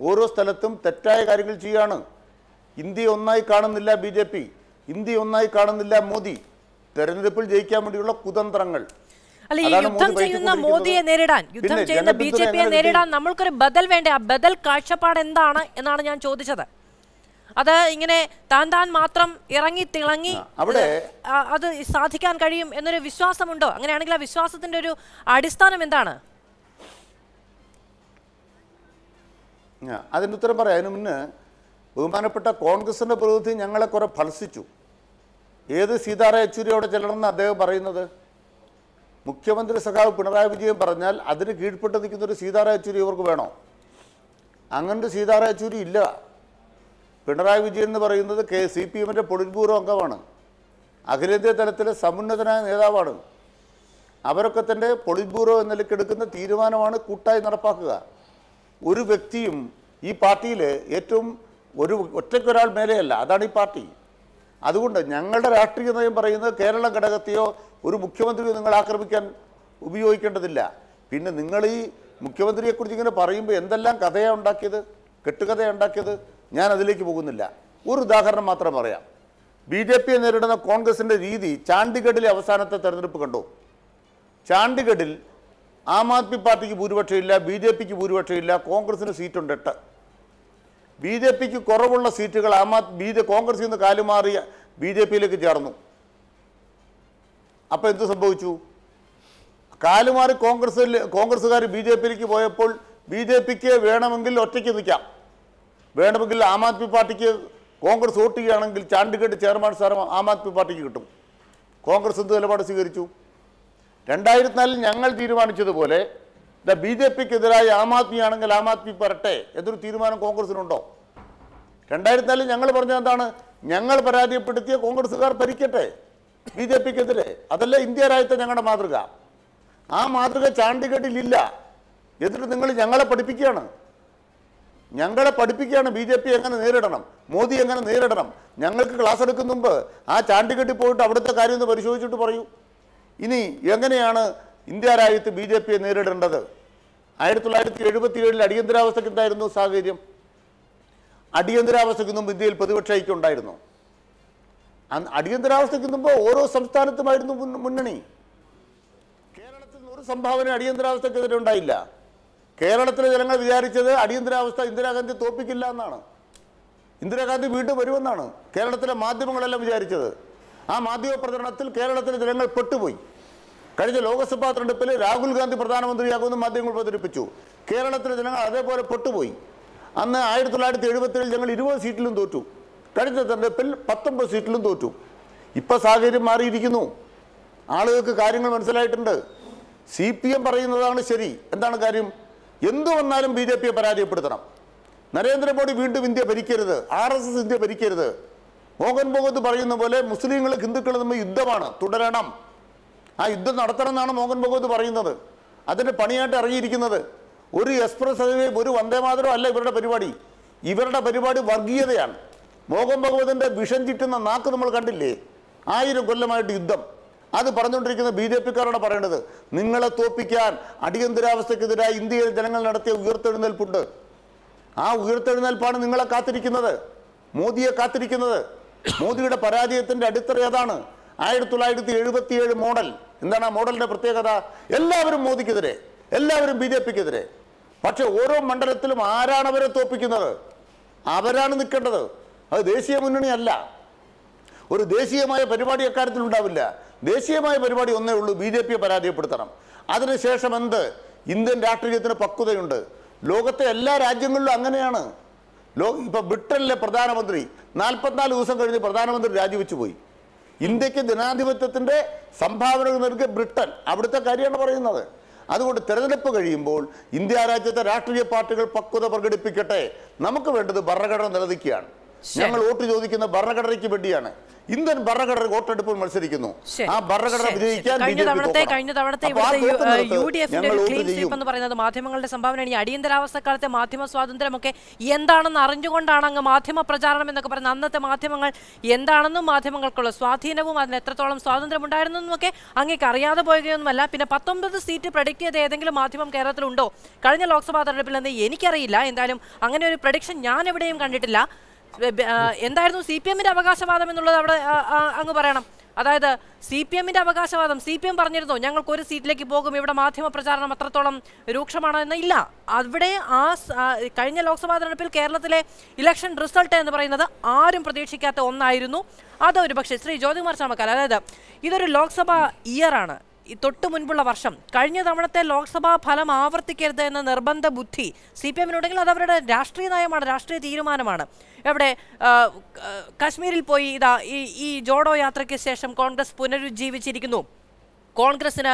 ഓരോ സ്ഥലത്തും തെറ്റായ കാര്യങ്ങൾ ചെയ്യുകയാണ് ഇന്ത്യ ഒന്നായി കാണുന്നില്ല ബി ഇന്ത്യ ഒന്നായി കാണുന്നില്ല മോദി തെരഞ്ഞെടുപ്പിൽ ജയിക്കാൻ വേണ്ടിയുള്ള കുതന്ത്രങ്ങൾ അല്ല ഈ യുദ്ധം ചെയ്യുന്ന മോദിയെ നേരിടാൻ യുദ്ധം ചെയ്യുന്ന ബി ജെ പിയെ നേരിടാൻ നമ്മൾക്കൊരു ബദൽ വേണ്ടേ ആ ബദൽ കാഴ്ചപ്പാട് എന്താണ് എന്നാണ് ഞാൻ ചോദിച്ചത് അത് ഇങ്ങനെ താൻ താൻ മാത്രം ഇറങ്ങി തിളങ്ങി അവിടെ അത് സാധിക്കാൻ കഴിയും എന്നൊരു വിശ്വാസമുണ്ടോ അങ്ങനെയാണെങ്കിൽ ആ വിശ്വാസത്തിന്റെ ഒരു അടിസ്ഥാനം എന്താണ് അതിന്റെ ഉത്തരം പറയാം അതിനു മുന്നേ ബഹുമാനപ്പെട്ട കോൺഗ്രസിന്റെ പ്രതിനിധി ഞങ്ങളെ കുറെ ഫലസിച്ചു ഏത് സീതാറായ യെച്ചൂരിയോടെ ചെല്ലണമെന്ന് അദ്ദേഹം പറയുന്നത് മുഖ്യമന്ത്രി സഖാവ് പിണറായി വിജയൻ പറഞ്ഞാൽ അതിന് കീഴ്പ്പെട്ട് നിൽക്കുന്ന ഒരു സീതാറായ യെച്ചൂരി ഇവർക്ക് വേണോ അങ്ങനൊരു സീതാറായ യെച്ചൂരി ഇല്ല പിണറായി വിജയൻ എന്ന് പറയുന്നത് കെ സി പി എമ്മിൻ്റെ പൊളിൻപൂർവ്വ അംഗമാണ് അഖിലേന്ത്യാ തലത്തിലെ സമുന്നതനായ നേതാവാണ് അവരൊക്കെ തന്നെ പൊളിൻപൂർവ്വ എന്ന നിലയ്ക്കെടുക്കുന്ന തീരുമാനമാണ് കൂട്ടായി നടപ്പാക്കുക ഒരു വ്യക്തിയും ഈ പാർട്ടിയിൽ ഏറ്റവും ഒരു ഒറ്റയ്ക്കൊരാൾ മേലെയല്ല അതാണ് ഈ പാർട്ടി അതുകൊണ്ട് ഞങ്ങളുടെ രാഷ്ട്രീയ നയം പറയുന്നത് കേരളം ഘടകത്തെയോ ഒരു മുഖ്യമന്ത്രിയോ നിങ്ങൾ ആക്രമിക്കാൻ ഉപയോഗിക്കേണ്ടതില്ല പിന്നെ നിങ്ങൾ ഈ മുഖ്യമന്ത്രിയെക്കുറിച്ച് ഇങ്ങനെ പറയുമ്പോൾ എന്തെല്ലാം കഥയാണ് ഉണ്ടാക്കിയത് കെട്ടുകഥയാണ് ഉണ്ടാക്കിയത് ഞാൻ അതിലേക്ക് പോകുന്നില്ല ഒരു ഉദാഹരണം മാത്രം പറയാം ബി ജെ പിയെ നേരിടുന്ന കോൺഗ്രസിൻ്റെ രീതി ചാണ്ഡിഗഡിലെ അവസാനത്തെ തെരഞ്ഞെടുപ്പ് കണ്ടു ചാണ്ഡിഗഡിൽ ആം ആദ്മി പാർട്ടിക്ക് ഭൂരിപക്ഷമില്ല ബി ജെ പിക്ക് ഭൂരിപക്ഷമില്ല കോൺഗ്രസിന് സീറ്റുണ്ട് എട്ട് ബി ജെ പിക്ക് കുറവുള്ള സീറ്റുകൾ ആം ആദ്മി ബി ജെ കോൺഗ്രസിൽ നിന്ന് കാലുമാറി ബി ജെ പിയിലേക്ക് ചേർന്നു അപ്പോൾ എന്ത് സംഭവിച്ചു കാലുമാറി കോൺഗ്രസ് കോൺഗ്രസ്സുകാർ ബി ജെ പിയിലേക്ക് പോയപ്പോൾ ബി ജെ പിക്ക് വേണമെങ്കിൽ ഒറ്റയ്ക്ക് നിൽക്കാം വേണമെങ്കിൽ ആം ആദ്മി പാർട്ടിക്ക് കോൺഗ്രസ് വോട്ട് ചെയ്യുകയാണെങ്കിൽ ചാണ്ടിഗഡ് ചെയർമാൻ സ്ഥാനം ആം ആദ്മി പാർട്ടിക്ക് കിട്ടും കോൺഗ്രസ് എന്ത് നിലപാട് സ്വീകരിച്ചു രണ്ടായിരത്തിനാലിൽ ഞങ്ങൾ തീരുമാനിച്ചതുപോലെ ബി ജെ പിക്കെതിരായ ആം ആദ്മി ആണെങ്കിൽ ആം ആദ്മി പറട്ടെ എന്നൊരു തീരുമാനം കോൺഗ്രസിനുണ്ടോ രണ്ടായിരത്തി നാലിൽ ഞങ്ങൾ പറഞ്ഞ എന്താണ് ഞങ്ങൾ പരാജയപ്പെടുത്തിയ കോൺഗ്രസ്സുകാർ ഭരിക്കട്ടെ ബി ജെ പിക്കെതിരെ അതല്ല ഇന്ത്യ രാജ്യത്തെ ഞങ്ങളുടെ മാതൃക ആ മാതൃക ചാണ്ടിഗഡിലില്ല എന്നിട്ട് നിങ്ങൾ ഞങ്ങളെ പഠിപ്പിക്കുകയാണ് ഞങ്ങളെ പഠിപ്പിക്കുകയാണ് ബി ജെ പി എങ്ങനെ നേരിടണം മോദി എങ്ങനെ നേരിടണം ഞങ്ങൾക്ക് ക്ലാസ് എടുക്കുന്ന ആ ചാണ്ടിഗഡിൽ പോയിട്ട് അവിടുത്തെ കാര്യം ഒന്ന് പരിശോധിച്ചിട്ട് പറയൂ ഇനി എങ്ങനെയാണ് ഇന്ത്യ രാജ്യത്ത് ബി ജെ പിയെ നേരിടേണ്ടത് ആയിരത്തി തൊള്ളായിരത്തി എഴുപത്തി ഏഴിൽ അടിയന്തരാവസ്ഥയ്ക്ക് എന്തായിരുന്നു സാഹചര്യം അടിയന്തരാവസ്ഥയ്ക്കൊന്നും ഇന്ത്യയിൽ പ്രതിപക്ഷ ഐക്യം ഉണ്ടായിരുന്നു അടിയന്തരാവസ്ഥയ്ക്ക് മുമ്പ് ഓരോ സംസ്ഥാനത്തുമായിരുന്നു മുന്നണി കേരളത്തിൽ ഒരു സംഭാവന അടിയന്തരാവസ്ഥക്കെതിരെ ഉണ്ടായില്ല കേരളത്തിലെ ജനങ്ങൾ വിചാരിച്ചത് അടിയന്തരാവസ്ഥ ഇന്ദിരാഗാന്ധി തോപ്പിക്കില്ല എന്നാണ് ഇന്ദിരാഗാന്ധി വീണ്ടും വരുമെന്നാണ് കേരളത്തിലെ മാധ്യമങ്ങളെല്ലാം വിചാരിച്ചത് ആ മാധ്യമ പ്രചരണത്തിൽ കേരളത്തിലെ ജനങ്ങൾ പെട്ടുപോയി കഴിഞ്ഞ ലോക്സഭാ തെരഞ്ഞെടുപ്പിൽ രാഹുൽ ഗാന്ധി പ്രധാനമന്ത്രിയാകുമെന്ന് മാധ്യമങ്ങൾ പ്രചരിപ്പിച്ചു കേരളത്തിലെ ജനങ്ങൾ അതേപോലെ പൊട്ടുപോയി അന്ന് ആയിരത്തി തൊള്ളായിരത്തി എഴുപത്തിയേഴ് ഞങ്ങൾ ഇരുപത് സീറ്റിലും തോറ്റു കഴിഞ്ഞ തെരഞ്ഞെടുപ്പിൽ പത്തൊമ്പത് സീറ്റിലും തോറ്റു ഇപ്പോൾ സാഹചര്യം മാറിയിരിക്കുന്നു ആളുകൾക്ക് കാര്യങ്ങൾ മനസ്സിലായിട്ടുണ്ട് സി പി എം പറയുന്നതാണ് ശരി എന്താണ് കാര്യം എന്തു വന്നാലും ബി ജെ പിയെ പരാജയപ്പെടുത്തണം നരേന്ദ്രമോദി വീണ്ടും ഇന്ത്യ ഭരിക്കരുത് ആർ എസ് എസ് ഇന്ത്യ ഭരിക്കരുത് മോഹൻ ഭഗവത് പറയുന്ന പോലെ മുസ്ലിങ്ങളും ഹിന്ദുക്കളും തമ്മിൽ യുദ്ധമാണ് തുടരണം ആ യുദ്ധം നടത്തണമെന്നാണ് മോഹൻ ഭഗവത് പറയുന്നത് അതിൻ്റെ പണിയായിട്ട് ഇറങ്ങിയിരിക്കുന്നത് ഒരു എക്സ്പ്രസ് ഹൈവേ ഒരു വന്ദേമാതരം അല്ല ഇവരുടെ പരിപാടി ഇവരുടെ പരിപാടി വർഗീയതയാണ് മോഹൻ ഭഗവതിൻ്റെ വിഷം ചിറ്റുന്ന നാക്ക് നമ്മൾ കണ്ടില്ലേ ആയിരം കൊല്ലമായിട്ട് യുദ്ധം അത് പറഞ്ഞുകൊണ്ടിരിക്കുന്ന ബി ജെ പിക്കാരാണ് പറയേണ്ടത് നിങ്ങളെ തോപ്പിക്കാൻ അടിയന്തരാവസ്ഥക്കെതിരായി ഇന്ത്യയിൽ ജനങ്ങൾ നടത്തിയ ഉയർത്തെഴുന്നേൽപ്പുണ്ട് ആ ഉയർത്തെഴുന്നേൽപ്പാണ് നിങ്ങളെ കാത്തിരിക്കുന്നത് മോദിയെ കാത്തിരിക്കുന്നത് മോദിയുടെ പരാജയത്തിൻ്റെ അടിത്തറ അതാണ് ആയിരത്തി തൊള്ളായിരത്തി എഴുപത്തിയേഴ് മോഡൽ എന്താണ് ആ മോഡലിൻ്റെ പ്രത്യേകത എല്ലാവരും മോദിക്കെതിരെ എല്ലാവരും ബി ജെ പിക്കെതിരെ പക്ഷേ ഓരോ മണ്ഡലത്തിലും ആരാണ് അവരെ തോപ്പിക്കുന്നത് അവരാണ് നിൽക്കേണ്ടത് അത് ദേശീയ മുന്നണി അല്ല ഒരു ദേശീയമായ പരിപാടി അക്കാര്യത്തിൽ ഉണ്ടാവില്ല ദേശീയമായ പരിപാടി ഒന്നേ ഉള്ളൂ ബി ജെ പിയെ പരാജയപ്പെടുത്തണം അതിനുശേഷം എന്ത് ഇന്ത്യൻ രാഷ്ട്രീയത്തിന് പക്വതയുണ്ട് ലോകത്തെ എല്ലാ രാജ്യങ്ങളിലും അങ്ങനെയാണ് ലോ ഇപ്പോൾ ബ്രിട്ടനിലെ പ്രധാനമന്ത്രി നാൽപ്പത്തിനാല് ദിവസം കഴിഞ്ഞ് പ്രധാനമന്ത്രി രാജിവെച്ചു പോയി ഇന്ത്യക്ക് ജനാധിപത്യത്തിൻ്റെ സംഭാവനകൾ നൽകിയ ബ്രിട്ടൻ അവിടുത്തെ കാര്യമാണ് പറയുന്നത് അതുകൊണ്ട് തെരഞ്ഞെടുപ്പ് കഴിയുമ്പോൾ ഇന്ത്യ രാജ്യത്തെ രാഷ്ട്രീയ പാർട്ടികൾ പക്വത പ്രകടിപ്പിക്കട്ടെ നമുക്ക് വേണ്ടത് ഭരണഘടന നിലനിൽക്കുകയാണ് ഞങ്ങൾ വോട്ട് ചോദിക്കുന്ന ഭരണഘടനയ്ക്ക് വേണ്ടിയാണ് ഇന്ത്യൻ ഭരണഘടന വോട്ടെടുപ്പ് മത്സരിക്കുന്നു ആ ഭരണഘടന വിജയിക്കാൻ കഴിഞ്ഞ തവണത്തെ കഴിഞ്ഞ തവണത്തെ യു ക്ലീൻ എന്ന് പറയുന്നത് മാധ്യമങ്ങളുടെ സംഭാവനയാണ് ഈ അടിയന്തരാവസ്ഥക്കാലത്തെ മാധ്യമ സ്വാതന്ത്ര്യമൊക്കെ എന്താണെന്ന് അറിഞ്ഞുകൊണ്ടാണ് അങ്ങ് മാധ്യമ പ്രചാരണം എന്നൊക്കെ പറയുന്നത് അന്നത്തെ മാധ്യമങ്ങൾ എന്താണെന്നും മാധ്യമങ്ങൾക്കുള്ള സ്വാധീനവും അതിന് എത്രത്തോളം സ്വാതന്ത്ര്യം ഉണ്ടായിരുന്നു എന്നൊക്കെ അങ്ങേക്ക് അറിയാതെ പോയതൊന്നുമല്ല പിന്നെ പത്തൊമ്പത് സീറ്റ് പ്രഡിക്ട് ചെയ്ത ഏതെങ്കിലും മാധ്യമം കേരളത്തിലുണ്ടോ കഴിഞ്ഞ ലോക്സഭാ തെരഞ്ഞെടുപ്പിൽ എന്ന് എനിക്കറിയില്ല എന്തായാലും അങ്ങനെ ഒരു പ്രഡിക്ഷൻ ഞാൻ എവിടെയും കണ്ടിട്ടില്ല എന്തായിരുന്നു സി പി എമ്മിന്റെ അവകാശവാദം എന്നുള്ളത് അവിടെ അങ്ങ് പറയണം അതായത് സി പി എമ്മിന്റെ അവകാശവാദം സി പി എം പറഞ്ഞിരുന്നോ ഞങ്ങൾക്ക് ഒരു സീറ്റിലേക്ക് പോകും ഇവിടെ മാധ്യമ പ്രചാരണം അത്രത്തോളം രൂക്ഷമാണ് എന്ന് ഇല്ല അവിടെ ആ കഴിഞ്ഞ ലോക്സഭാ തെരഞ്ഞെടുപ്പിൽ കേരളത്തിലെ ഇലക്ഷൻ റിസൾട്ട് എന്ന് പറയുന്നത് ആരും പ്രതീക്ഷിക്കാത്ത ഒന്നായിരുന്നു അത് പക്ഷേ ശ്രീ ജ്യോതികുമാർ ചാമക്കാൽ അതായത് ഇതൊരു ലോക്സഭാ ഇയറാണ് തൊട്ടു മുൻപുള്ള വർഷം കഴിഞ്ഞ തവണത്തെ ലോക്സഭാ ഫലം ആവർത്തിക്കരുത് എന്ന നിർബന്ധ ബുദ്ധി സി പി എമ്മിനുണ്ടെങ്കിൽ അത് അവരുടെ രാഷ്ട്രീയ നയമാണ് രാഷ്ട്രീയ തീരുമാനമാണ് എവിടെ കാശ്മീരിൽ പോയി ഇതാ ഈ ഈ ജോഡോ യാത്രയ്ക്ക് ശേഷം കോൺഗ്രസ് പുനരുജ്ജീവിച്ചിരിക്കുന്നു കോൺഗ്രസിന്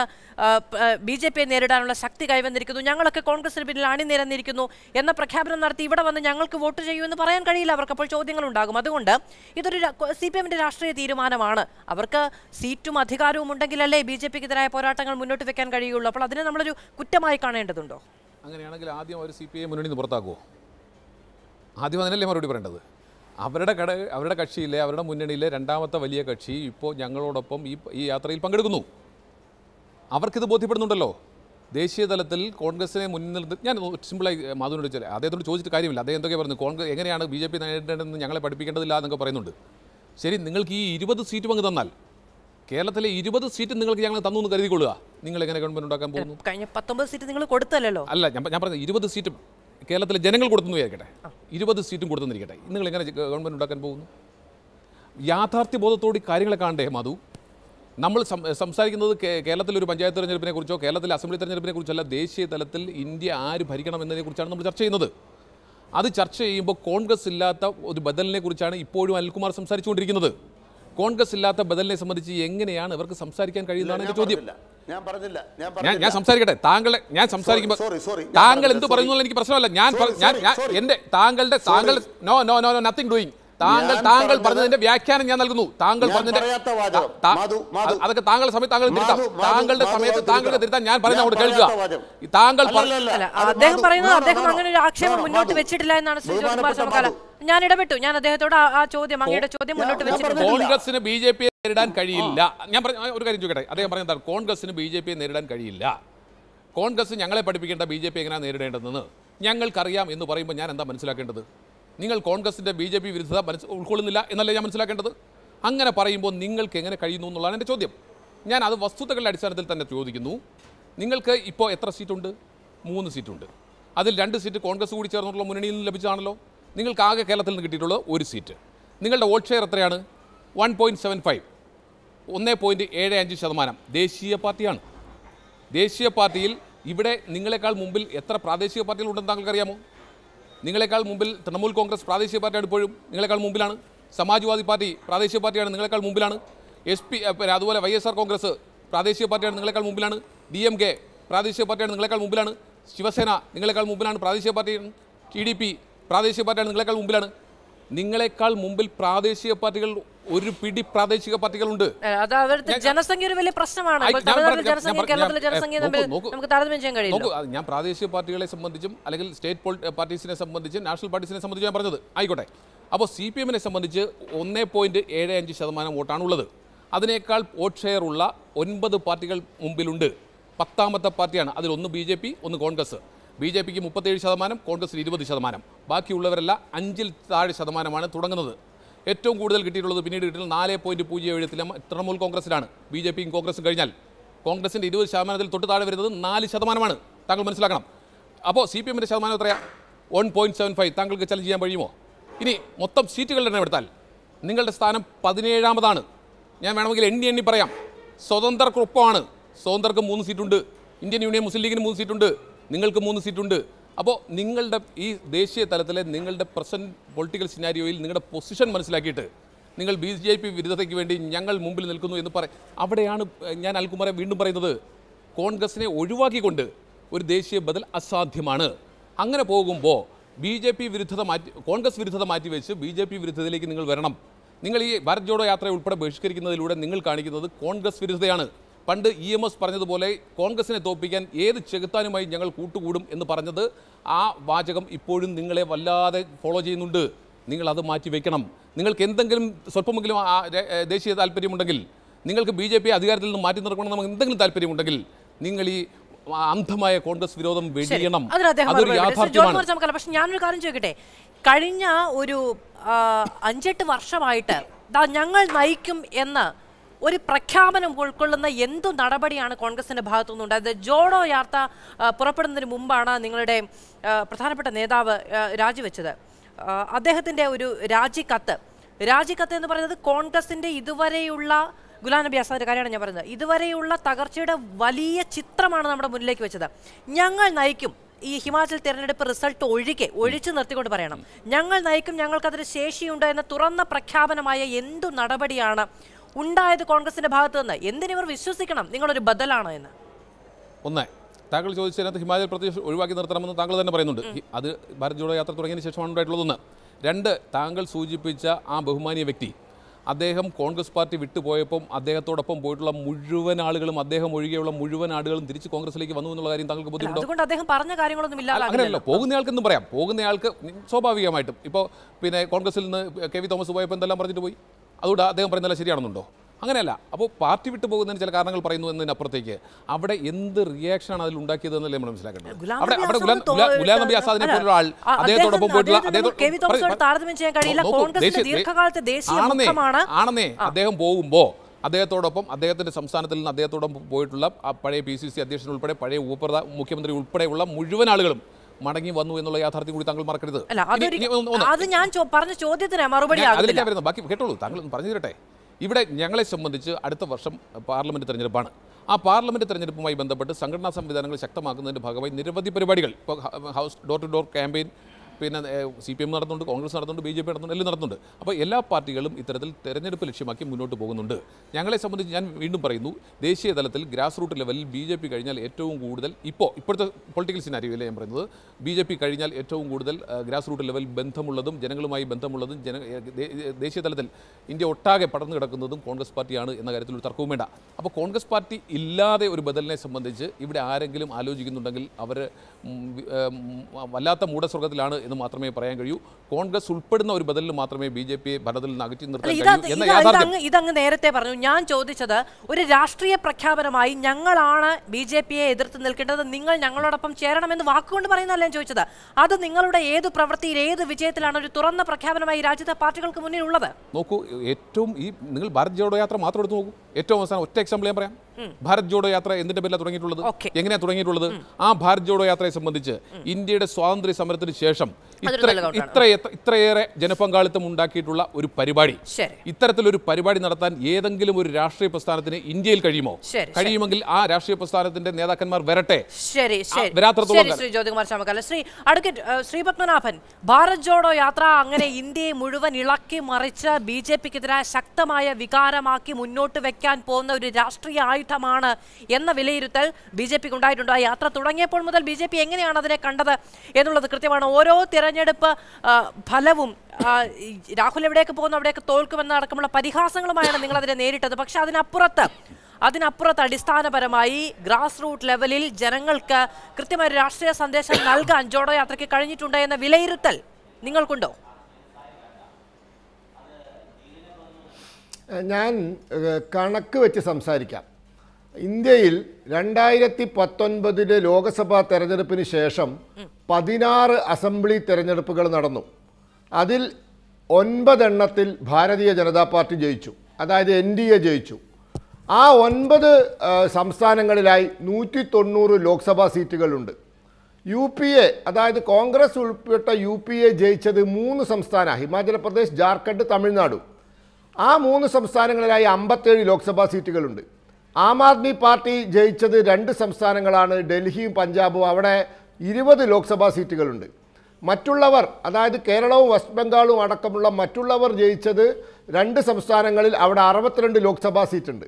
ബി ജെ പിയെ നേരിടാനുള്ള ശക്തി കൈവന്നിരിക്കുന്നു ഞങ്ങളൊക്കെ കോൺഗ്രസിന് പിന്നിൽ അണിനിരന്നിരിക്കുന്നു എന്ന പ്രഖ്യാപനം നടത്തി ഇവിടെ വന്ന് ഞങ്ങൾക്ക് വോട്ട് ചെയ്യൂ എന്ന് പറയാൻ കഴിയില്ല അവർക്ക് അപ്പോൾ ചോദ്യങ്ങൾ ഉണ്ടാകും അതുകൊണ്ട് ഇതൊരു സി പി എമ്മിൻ്റെ രാഷ്ട്രീയ തീരുമാനമാണ് അവർക്ക് സീറ്റും അധികാരവും ഉണ്ടെങ്കിലല്ലേ ബി ജെ പിക്കെതിരായ പോരാട്ടങ്ങൾ മുന്നോട്ട് വെക്കാൻ കഴിയുള്ളൂ അപ്പോൾ അതിനെ നമ്മളൊരു കുറ്റമായി കാണേണ്ടതുണ്ടോ അങ്ങനെയാണെങ്കിൽ ആദ്യം അവർ സി പി ഐ മുന്നണി പുറത്താക്കുമോ ആദ്യം അതിനല്ലേ മറുപടി പറയേണ്ടത് അവരുടെ കട അവരുടെ കക്ഷിയിലെ അവരുടെ മുന്നണിയിലെ രണ്ടാമത്തെ വലിയ കക്ഷി ഇപ്പോൾ ഞങ്ങളോടൊപ്പം ഈ ഈ യാത്രയിൽ പങ്കെടുക്കുന്നു അവർക്കിത് ബോധ്യപ്പെടുന്നുണ്ടല്ലോ ദേശീയ തലത്തിൽ കോൺഗ്രസിനെ മുന്നിൽ നിർത്തി ഞാൻ സിമ്പിളായി മാധുവിനോട് ചോദിച്ചാൽ അദ്ദേഹത്തോട് ചോദിച്ചിട്ട് കാര്യമില്ല അദ്ദേഹം എന്തൊക്കെ പറഞ്ഞു കോൺഗ്രസ് എങ്ങനെയാണ് ബി ജെ പി നേരിടേണ്ടതെന്ന് ഞങ്ങളെ പഠിപ്പിക്കേണ്ടതില്ല എന്നൊക്കെ പറയുന്നുണ്ട് ശരി നിങ്ങൾക്ക് ഈ ഇരുപത് സീറ്റ് അങ്ങ് തന്നാൽ കേരളത്തിലെ ഇരുപത് സീറ്റ് നിങ്ങൾക്ക് ഞങ്ങൾ തന്നു എന്ന് കരുതിക്കൊള്ളുക നിങ്ങൾ എങ്ങനെ ഗവൺമെന്റ് ഉണ്ടാക്കാൻ പോകുന്നു കഴിഞ്ഞ പത്തൊമ്പത് സീറ്റ് നിങ്ങൾ കൊടുത്തല്ലോ അല്ല ഞാൻ പറഞ്ഞത് ഇരുപത് സീറ്റും കേരളത്തിലെ ജനങ്ങൾ കൊടുത്തു വിചാരിക്കട്ടെ ഇരുപത് സീറ്റും കൊടുത്തെന്നിരിക്കട്ടെ നിങ്ങൾ എങ്ങനെ ഗവൺമെന്റ് ഉണ്ടാക്കാൻ പോകുന്നു യാഥാർത്ഥ്യബോധത്തോടെ കാര്യങ്ങളെ കാണണ്ടേ മധു നമ്മൾ സംസാരിക്കുന്നത് കേരളത്തിൽ ഒരു പഞ്ചായത്ത് തെരഞ്ഞെടുപ്പിനെ കുറിച്ചോ കേരളത്തിലെ അസംബ്ലി തെരഞ്ഞെടുപ്പിനെ അല്ല ദേശീയ തലത്തിൽ ഇന്ത്യ ആര് ഭരിക്കണം എന്നതിനെക്കുറിച്ചാണ് നമ്മൾ ചർച്ച ചെയ്യുന്നത് അത് ചർച്ച ചെയ്യുമ്പോൾ കോൺഗ്രസ് ഇല്ലാത്ത ഒരു ബദലിനെ കുറിച്ചാണ് ഇപ്പോഴും അനിൽകുമാർ സംസാരിച്ചുകൊണ്ടിരിക്കുന്നത് കോൺഗ്രസ് ഇല്ലാത്ത ബദലിനെ സംബന്ധിച്ച് എങ്ങനെയാണ് ഇവർക്ക് സംസാരിക്കാൻ കഴിയുന്നതാണ് എന്റെ ചോദ്യം ഞാൻ പറഞ്ഞില്ല ഞാൻ സംസാരിക്കട്ടെ താങ്കളെ ഞാൻ സംസാരിക്കുമ്പോൾ താങ്കൾ എന്ത് പറയുന്നു എനിക്ക് പ്രശ്നമല്ല ഞാൻ ഞാൻ എന്റെ താങ്കളുടെ താങ്കൾ no no no no nothing doing താങ്കൾ താങ്കൾ പറഞ്ഞതിന്റെ വ്യാഖ്യാനം ഞാൻ നൽകുന്നു താങ്കൾ പറഞ്ഞതിന്റെ അതൊക്കെ താങ്കളുടെ സമയത്ത് താങ്കൾ തിരുത്താം താങ്കളുടെ സമയത്ത് താങ്കൾക്ക് തിരുത്താൻ ഞാൻ പറഞ്ഞു അവിടെ കേൾക്കുക താങ്കൾ അദ്ദേഹം പറയുന്നത് അദ്ദേഹം അങ്ങനെ ഒരു ആക്ഷേപം മുന്നോട്ട് വെച്ചിട്ടില്ല എന്നാണ് ഞാൻ ഇടപെട്ടു ഞാൻ അദ്ദേഹത്തോട് ആ ചോദ്യം അങ്ങയുടെ ചോദ്യം മുന്നോട്ട് വെച്ചിട്ടുണ്ട് കോൺഗ്രസിന് ബി ജെ പിയെ നേരിടാൻ കഴിയില്ല ഞാൻ പറഞ്ഞ ഒരു കാര്യം ചോദിക്കട്ടെ അദ്ദേഹം പറഞ്ഞത് കോൺഗ്രസിന് ബി ജെ പിയെ നേരിടാൻ കഴിയില്ല കോൺഗ്രസ് ഞങ്ങളെ പഠിപ്പിക്കേണ്ട ബി ജെ പി എങ്ങനെയാണ് നേരിടേണ്ടതെന്ന് ഞങ്ങൾക്കറിയാം എന്ന് പറയുമ്പോൾ ഞാൻ എന്താ മനസ്സിലാക്കേണ്ടത് നിങ്ങൾ കോൺഗ്രസിൻ്റെ ബി ജെ പി വിരുദ്ധത മനസ്സ് ഉൾക്കൊള്ളുന്നില്ല എന്നല്ലേ ഞാൻ മനസ്സിലാക്കേണ്ടത് അങ്ങനെ പറയുമ്പോൾ നിങ്ങൾക്ക് എങ്ങനെ കഴിയുന്നു എന്നുള്ളതാണ് എൻ്റെ ചോദ്യം ഞാൻ അത് വസ്തുതകളുടെ അടിസ്ഥാനത്തിൽ തന്നെ ചോദിക്കുന്നു നിങ്ങൾക്ക് ഇപ്പോൾ എത്ര സീറ്റുണ്ട് മൂന്ന് സീറ്റുണ്ട് അതിൽ രണ്ട് സീറ്റ് കോൺഗ്രസ് കൂടി ചേർന്നുള്ള മുന്നണിയിൽ നിന്ന് ലഭിച്ചതാണല്ലോ നിങ്ങൾക്ക് ആകെ കേരളത്തിൽ നിന്ന് കിട്ടിയിട്ടുള്ള ഒരു സീറ്റ് നിങ്ങളുടെ വോട്ട് ഷെയർ എത്രയാണ് വൺ പോയിൻറ്റ് സെവൻ ഫൈവ് ഒന്നേ പോയിൻറ്റ് ഏഴ് അഞ്ച് ശതമാനം ദേശീയ പാർട്ടിയാണ് ദേശീയ പാർട്ടിയിൽ ഇവിടെ നിങ്ങളെക്കാൾ മുമ്പിൽ എത്ര പ്രാദേശിക പാർട്ടികളുണ്ടെന്ന് താങ്കൾക്കറിയാമോ നിങ്ങളെക്കാൾ മുമ്പിൽ തൃണമൂൽ കോൺഗ്രസ് പ്രാദേശിക പാർട്ടിയാണ് ഇപ്പോഴും നിങ്ങളെക്കാൾ മുമ്പിലാണ് സമാജ്വാദി പാർട്ടി പ്രാദേശിക പാർട്ടിയാണ് നിങ്ങളെക്കാൾ മുമ്പിലാണ് എസ് പി പിന്നെ അതുപോലെ വൈ എസ് ആർ കോൺഗ്രസ് പ്രാദേശിക പാർട്ടിയാണ് നിങ്ങളെക്കാൾ മുമ്പിലാണ് ഡി എം കെ പ്രാദേശിക പാർട്ടിയാണ് നിങ്ങളെക്കാൾ മുമ്പിലാണ് ശിവസേന നിങ്ങളെക്കാൾ മുമ്പിലാണ് പ്രാദേശിക പാർട്ടിയാണ് ടി ഡി പി പ്രാദേശിക പാർട്ടിയാണ് നിങ്ങളെക്കാൾ മുമ്പിലാണ് നിങ്ങളെക്കാൾ മുമ്പിൽ പ്രാദേശിക പാർട്ടികൾ ഒരു പിടി പ്രാദേശിക പാർട്ടികളുണ്ട് ജനസംഖ്യ ഒരു വലിയ പ്രശ്നമാണ് ജനസംഖ്യ കേരളത്തിലെ ജനസംഖ്യ നമുക്ക് താരതമ്യം ചെയ്യാൻ ഞാൻ പ്രാദേശിക പാർട്ടികളെ സംബന്ധിച്ചും അല്ലെങ്കിൽ സ്റ്റേറ്റ് പാർട്ടീസിനെ സംബന്ധിച്ച് നാഷണൽ പാർട്ടീസിനെ സംബന്ധിച്ച് ഞാൻ പറഞ്ഞത് ആയിക്കോട്ടെ അപ്പോൾ സി പി എമ്മിനെ സംബന്ധിച്ച് ഒന്നേ പോയിന്റ് ഏഴ് അഞ്ച് ശതമാനം ഉള്ളത് അതിനേക്കാൾ വോട്ട് ഷെയർ ഉള്ള ഒൻപത് പാർട്ടികൾ മുമ്പിലുണ്ട് പത്താമത്തെ പാർട്ടിയാണ് അതിൽ ഒന്ന് ബി ജെ പി ഒന്ന് കോൺഗ്രസ് ബി ജെ പിക്ക് മുപ്പത്തേഴ് ശതമാനം കോൺഗ്രസിന് ഇരുപത് ശതമാനം ബാക്കിയുള്ളവരെല്ലാം അഞ്ചിൽ താഴെ ശതമാനമാണ് തുടങ്ങുന്നത് ഏറ്റവും കൂടുതൽ കിട്ടിയിട്ടുള്ളത് പിന്നീട് കിട്ടുന്നത് നാല് പോയിൻറ്റ് പൂജ്യം ഏഴ് തൃണമൂൽ കോൺഗ്രസിലാണ് ബി ജെ പിയും കോൺഗ്രസും കഴിഞ്ഞാൽ കോൺഗ്രസിൻ്റെ ഇരുപത് ശതമാനത്തിൽ തൊട്ട് താഴെ വരുന്നത് നാല് ശതമാനമാണ് താങ്കൾ മനസ്സിലാക്കണം അപ്പോൾ സി പി എമ്മിൻ്റെ ശതമാനം എത്രയാ വൺ പോയിൻറ്റ് സെവൻ ഫൈവ് താങ്കൾക്ക് ചലഞ്ച് ചെയ്യാൻ കഴിയുമോ ഇനി മൊത്തം സീറ്റുകളുടെ എണ്ണം എടുത്താൽ നിങ്ങളുടെ സ്ഥാനം പതിനേഴാമതാണ് ഞാൻ വേണമെങ്കിൽ എണ്ണി എണ്ണി പറയാം സ്വതന്ത്രർക്കൊപ്പമാണ് സ്വതന്ത്രർക്ക് മൂന്ന് സീറ്റുണ്ട് ഇന്ത്യൻ യൂണിയൻ മുസ്ലിം ലീഗിന് മൂന്ന് സീറ്റുണ്ട് നിങ്ങൾക്ക് മൂന്ന് സീറ്റുണ്ട് അപ്പോൾ നിങ്ങളുടെ ഈ ദേശീയ തലത്തിലെ നിങ്ങളുടെ പ്രസൻറ്റ് പൊളിറ്റിക്കൽ സിനാരിയോയിൽ നിങ്ങളുടെ പൊസിഷൻ മനസ്സിലാക്കിയിട്ട് നിങ്ങൾ ബി ജെ പി വിരുദ്ധതയ്ക്ക് വേണ്ടി ഞങ്ങൾ മുമ്പിൽ നിൽക്കുന്നു എന്ന് പറയും അവിടെയാണ് ഞാൻ അൽകുമാരെ വീണ്ടും പറയുന്നത് കോൺഗ്രസിനെ ഒഴിവാക്കിക്കൊണ്ട് ഒരു ദേശീയ ബദൽ അസാധ്യമാണ് അങ്ങനെ പോകുമ്പോൾ ബി ജെ പി വിരുദ്ധത മാറ്റി കോൺഗ്രസ് വിരുദ്ധത മാറ്റിവെച്ച് ബി ജെ പി വിരുദ്ധതയിലേക്ക് നിങ്ങൾ വരണം നിങ്ങൾ ഈ ഭാരത് ജോഡോ യാത്ര ഉൾപ്പെടെ ബഹിഷ്കരിക്കുന്നതിലൂടെ നിങ്ങൾ കാണിക്കുന്നത് കോൺഗ്രസ് വിരുദ്ധതയാണ് പണ്ട് ഇ എം എസ് പറഞ്ഞതുപോലെ കോൺഗ്രസിനെ തോപ്പിക്കാൻ ഏത് ചെകുത്താനുമായി ഞങ്ങൾ കൂട്ടുകൂടും എന്ന് പറഞ്ഞത് ആ വാചകം ഇപ്പോഴും നിങ്ങളെ വല്ലാതെ ഫോളോ ചെയ്യുന്നുണ്ട് നിങ്ങൾ അത് മാറ്റിവെക്കണം നിങ്ങൾക്ക് എന്തെങ്കിലും സ്വല്പമെങ്കിലും ദേശീയ താല്പര്യമുണ്ടെങ്കിൽ നിങ്ങൾക്ക് ബി ജെ പി അധികാരത്തിൽ നിന്ന് മാറ്റി നിർക്കണമെന്ന് എന്തെങ്കിലും താല്പര്യമുണ്ടെങ്കിൽ നിങ്ങൾ ഈ അന്ധമായ കോൺഗ്രസ് വിരോധം വെടിയണം അതൊരു യാഥാർത്ഥ്യമാണ് പക്ഷെ ഞാനൊരു കാര്യം ചോദിക്കട്ടെ കഴിഞ്ഞ ഒരു അഞ്ചെട്ട് വർഷമായിട്ട് ഞങ്ങൾ നയിക്കും എന്ന് ഒരു പ്രഖ്യാപനം ഉൾക്കൊള്ളുന്ന എന്തു നടപടിയാണ് കോൺഗ്രസിന്റെ ഭാഗത്തുനിന്ന് ഉണ്ടായത് ജോഡോ യാത്ര പുറപ്പെടുന്നതിന് മുമ്പാണ് നിങ്ങളുടെ പ്രധാനപ്പെട്ട നേതാവ് രാജിവെച്ചത് അദ്ദേഹത്തിന്റെ ഒരു രാജിക്കത്ത് രാജിക്കത്ത് എന്ന് പറയുന്നത് കോൺഗ്രസിന്റെ ഇതുവരെയുള്ള ഗുലാം നബി ആസാദിന്റെ കാര്യമാണ് ഞാൻ പറയുന്നത് ഇതുവരെയുള്ള തകർച്ചയുടെ വലിയ ചിത്രമാണ് നമ്മുടെ മുന്നിലേക്ക് വെച്ചത് ഞങ്ങൾ നയിക്കും ഈ ഹിമാചൽ തെരഞ്ഞെടുപ്പ് റിസൾട്ട് ഒഴികെ ഒഴിച്ചു നിർത്തിക്കൊണ്ട് പറയണം ഞങ്ങൾ നയിക്കും ഞങ്ങൾക്കതിന് ശേഷിയുണ്ട് എന്ന തുറന്ന പ്രഖ്യാപനമായ എന്തു നടപടിയാണ് ഉണ്ടായത് കോൺഗ്രസിന്റെ ഭാഗത്ത് നിന്ന് എന്തിനിവർ വിശ്വസിക്കണം നിങ്ങളൊരു ബദലാണ് എന്ന് ഒന്നേ താങ്കൾ ചോദിച്ചതിനകത്ത് ഹിമാചൽ പ്രദേശ് ഒഴിവാക്കി നിർത്തണമെന്ന് താങ്കൾ തന്നെ പറയുന്നുണ്ട് അത് ഭാരത് ജോഡോ യാത്ര തുടങ്ങിയതിന് ശേഷമാണ് ഉണ്ടായിട്ടുള്ളതൊന്ന് രണ്ട് താങ്കൾ സൂചിപ്പിച്ച ആ ബഹുമാനീയ വ്യക്തി അദ്ദേഹം കോൺഗ്രസ് പാർട്ടി വിട്ടുപോയപ്പം അദ്ദേഹത്തോടൊപ്പം പോയിട്ടുള്ള മുഴുവൻ ആളുകളും അദ്ദേഹം ഒഴികെയുള്ള മുഴുവൻ ആളുകളും തിരിച്ച് കോൺഗ്രസിലേക്ക് വന്നു എന്നുള്ള കാര്യം താങ്കൾക്ക് ബുദ്ധിമുട്ടുണ്ടോ അദ്ദേഹം പറഞ്ഞ കാര്യങ്ങളൊന്നും ഇല്ല അങ്ങനെയല്ല പോകുന്നയാൾക്കെന്നും പറയാം പോകുന്നയാൾക്ക് സ്വാഭാവികമായിട്ടും ഇപ്പോൾ പിന്നെ കോൺഗ്രസിൽ നിന്ന് കെ വി തോമസ് പോയപ്പോൾ എന്തെല്ലാം പറഞ്ഞിട്ട് പോയി അതുകൊണ്ട് അദ്ദേഹം പറയുന്നില്ല ശരിയാണെന്നുണ്ടോ അങ്ങനെയല്ല അപ്പോൾ പാർട്ടി വിട്ടു പോകുന്നതിന് ചില കാരണങ്ങൾ പറയുന്നു എന്നതിനപ്പുറത്തേക്ക് അവിടെ എന്ത് റിയാക്ഷനാണ് അതിൽ ഉണ്ടാക്കിയതെന്നല്ലേ നമ്മൾ മനസ്സിലാക്കേണ്ടത് അവിടെ നബി ആസാദിനെ പോയിട്ടുള്ള ആണെന്നേ അദ്ദേഹം പോകുമ്പോൾ അദ്ദേഹത്തോടൊപ്പം അദ്ദേഹത്തിന്റെ സംസ്ഥാനത്തിൽ നിന്ന് അദ്ദേഹത്തോടൊപ്പം പോയിട്ടുള്ള പഴയ പി സി സി അധ്യക്ഷൻ ഉൾപ്പെടെ പഴയ ഉപപ്രധാ മുഖ്യമന്ത്രി ഉൾപ്പെടെയുള്ള മുഴുവൻ ആളുകളും മടങ്ങി വന്നു എന്നുള്ള യാഥാർത്ഥ്യം കൂടി താങ്കൾ മറക്കരുത് അത് ഞാൻ പറഞ്ഞ ചോദ്യത്തിന് മറുപടി അതിലേക്ക് ബാക്കി കേട്ടോളൂ താങ്കൾ പറഞ്ഞു തരട്ടെ ഇവിടെ ഞങ്ങളെ സംബന്ധിച്ച് അടുത്ത വർഷം പാർലമെന്റ് തെരഞ്ഞെടുപ്പാണ് ആ പാർലമെന്റ് തെരഞ്ഞെടുപ്പുമായി ബന്ധപ്പെട്ട് സംഘടനാ സംവിധാനങ്ങൾ ശക്തമാക്കുന്നതിൻ്റെ ഭാഗമായി നിരവധി പരിപാടികൾ ഇപ്പോൾ house door to door campaign പിന്നെ സി പി എം നടന്നുണ്ട് കോൺഗ്രസ് നടന്നുണ്ട് ബി ജെ പി നടന്നുണ്ട് എല്ലാം നടന്നുണ്ട് അപ്പോൾ എല്ലാ പാർട്ടികളും ഇത്തരത്തിൽ തെരഞ്ഞെടുപ്പ് ലക്ഷ്യമാക്കി മുന്നോട്ട് പോകുന്നുണ്ട് ഞങ്ങളെ സംബന്ധിച്ച് ഞാൻ വീണ്ടും പറയുന്നു ദേശീയ തലത്തിൽ ഗ്രാസ് റൂട്ട് ലെവലിൽ ബി ജെ പി കഴിഞ്ഞാൽ ഏറ്റവും കൂടുതൽ ഇപ്പോൾ ഇപ്പോഴത്തെ പൊളിറ്റിക്കൽ സിനാരിയോയിലെ ഞാൻ പറയുന്നത് ബി ജെ പി കഴിഞ്ഞാൽ ഏറ്റവും കൂടുതൽ ഗ്രാസ് റൂട്ട് ലെവൽ ബന്ധമുള്ളതും ജനങ്ങളുമായി ബന്ധമുള്ളതും ജന ദേശീയ തലത്തിൽ ഇന്ത്യ ഒട്ടാകെ പടർന്നു കിടക്കുന്നതും കോൺഗ്രസ് പാർട്ടിയാണ് എന്ന കാര്യത്തിൽ ഒരു തർക്കവും വേണ്ട അപ്പോൾ കോൺഗ്രസ് പാർട്ടി ഇല്ലാതെ ഒരു ബദലിനെ സംബന്ധിച്ച് ഇവിടെ ആരെങ്കിലും ആലോചിക്കുന്നുണ്ടെങ്കിൽ അവർ വല്ലാത്ത മൂടസ്വർഗത്തിലാണ് എന്ന് മാത്രമേ പറയാൻ കഴിയൂ കോൺഗ്രസ് ഉൾപ്പെടുന്ന ഒരു ബദലിൽ മാത്രമേ ബി ജെ പി ഭരണത്തിൽ നിന്ന് അകറ്റി നിർത്താൻ ഇതങ്ങ് നേരത്തെ പറഞ്ഞു ഞാൻ ചോദിച്ചത് ഒരു രാഷ്ട്രീയ പ്രഖ്യാപനമായി ഞങ്ങളാണ് ബി ജെ പിയെ എതിർത്ത് നിൽക്കേണ്ടത് നിങ്ങൾ ഞങ്ങളോടൊപ്പം ചേരണമെന്ന് വാക്കുകൊണ്ട് പറയുന്നതല്ല ഞാൻ ചോദിച്ചത് അത് നിങ്ങളുടെ ഏത് പ്രവൃത്തിയിൽ ഏത് വിജയത്തിലാണ് ഒരു തുറന്ന പ്രഖ്യാപനമായി രാജ്യത്തെ പാർട്ടികൾക്ക് മുന്നിൽ ഉള്ളത് നോക്കൂ ഏറ്റവും ഈ നിങ്ങൾ ഭാരത് ജോഡോ യാത്ര മാത്രം എടുത്ത് നോക്കൂ ഏറ്റവും അവസാനം ഒറ്റ എക്സാമ്പിൾ ഞാൻ പറയാം ഭാരത് ജോഡോ യാത്ര എന്തിന്റെ പേരിലാണ് തുടങ്ങിയിട്ടുള്ളത് എങ്ങനെയാണ് തുടങ്ങിയിട്ടുള്ളത് ആ ഭാരത് ജോഡോ യാത്രയെ സംബന്ധിച്ച് ഇന്ത്യയുടെ സ്വാതന്ത്ര്യ സമരത്തിന് ശേഷം ഇത്രയേറെ ജനപങ്കാളിത്തം ഉണ്ടാക്കിയിട്ടുള്ള ഒരു പരിപാടി ഇത്തരത്തിലൊരു പരിപാടി നടത്താൻ ഏതെങ്കിലും ഒരു രാഷ്ട്രീയ പ്രസ്ഥാനത്തിന് ഇന്ത്യയിൽ കഴിയുമോ കഴിയുമെങ്കിൽ ആ രാഷ്ട്രീയ പ്രസ്ഥാനത്തിന്റെ നേതാക്കന്മാർ വരട്ടെ ശ്രീ ശ്രീ പത്മനാഭൻ ഭാരത് ജോഡോ യാത്ര അങ്ങനെ ഇന്ത്യയെ മുഴുവൻ ഇളക്കി മറിച്ച് ബി ജെ പിക്കെതിരായ ശക്തമായ വികാരമാക്കി മുന്നോട്ട് വെക്കാൻ പോകുന്ന ഒരു രാഷ്ട്രീയ ആയിട്ട് വിരുദ്ധമാണ് എന്ന വിലയിരുത്തൽ ബി ജെ പിക്ക് ഉണ്ടായിട്ടുണ്ട് ആ യാത്ര തുടങ്ങിയപ്പോൾ മുതൽ ബി ജെ പി എങ്ങനെയാണ് അതിനെ കണ്ടത് എന്നുള്ളത് കൃത്യമാണ് ഓരോ തിരഞ്ഞെടുപ്പ് ഫലവും രാഹുൽ എവിടെയൊക്കെ പോകുന്നു അവിടെയൊക്കെ തോൽക്കുമെന്ന അടക്കമുള്ള പരിഹാസങ്ങളുമായാണ് അതിനെ നേരിട്ടത് പക്ഷെ അതിനപ്പുറത്ത് അതിനപ്പുറത്ത് അടിസ്ഥാനപരമായി ഗ്രാസ് റൂട്ട് ലെവലിൽ ജനങ്ങൾക്ക് കൃത്യമായ രാഷ്ട്രീയ സന്ദേശം നൽകാൻ ജോഡോ യാത്രയ്ക്ക് കഴിഞ്ഞിട്ടുണ്ട് എന്ന വിലയിരുത്തൽ നിങ്ങൾക്കുണ്ടോ ഞാൻ കണക്ക് വെച്ച് സംസാരിക്കാം ഇന്ത്യയിൽ രണ്ടായിരത്തി പത്തൊൻപതിലെ ലോക്സഭാ തെരഞ്ഞെടുപ്പിന് ശേഷം പതിനാറ് അസംബ്ലി തെരഞ്ഞെടുപ്പുകൾ നടന്നു അതിൽ ഒൻപതെണ്ണത്തിൽ ഭാരതീയ ജനതാ പാർട്ടി ജയിച്ചു അതായത് എൻ ഡി എ ജയിച്ചു ആ ഒൻപത് സംസ്ഥാനങ്ങളിലായി നൂറ്റി തൊണ്ണൂറ് ലോക്സഭാ സീറ്റുകളുണ്ട് യു പി എ അതായത് കോൺഗ്രസ് ഉൾപ്പെട്ട യു പി എ ജയിച്ചത് മൂന്ന് സംസ്ഥാന ഹിമാചൽ പ്രദേശ് ജാർഖണ്ഡ് തമിഴ്നാടു ആ മൂന്ന് സംസ്ഥാനങ്ങളിലായി അമ്പത്തേഴ് ലോക്സഭാ സീറ്റുകളുണ്ട് ആം ആദ്മി പാർട്ടി ജയിച്ചത് രണ്ട് സംസ്ഥാനങ്ങളാണ് ഡൽഹിയും പഞ്ചാബും അവിടെ ഇരുപത് ലോക്സഭാ സീറ്റുകളുണ്ട് മറ്റുള്ളവർ അതായത് കേരളവും വെസ്റ്റ് ബംഗാളും അടക്കമുള്ള മറ്റുള്ളവർ ജയിച്ചത് രണ്ട് സംസ്ഥാനങ്ങളിൽ അവിടെ അറുപത്തിരണ്ട് ലോക്സഭാ സീറ്റുണ്ട്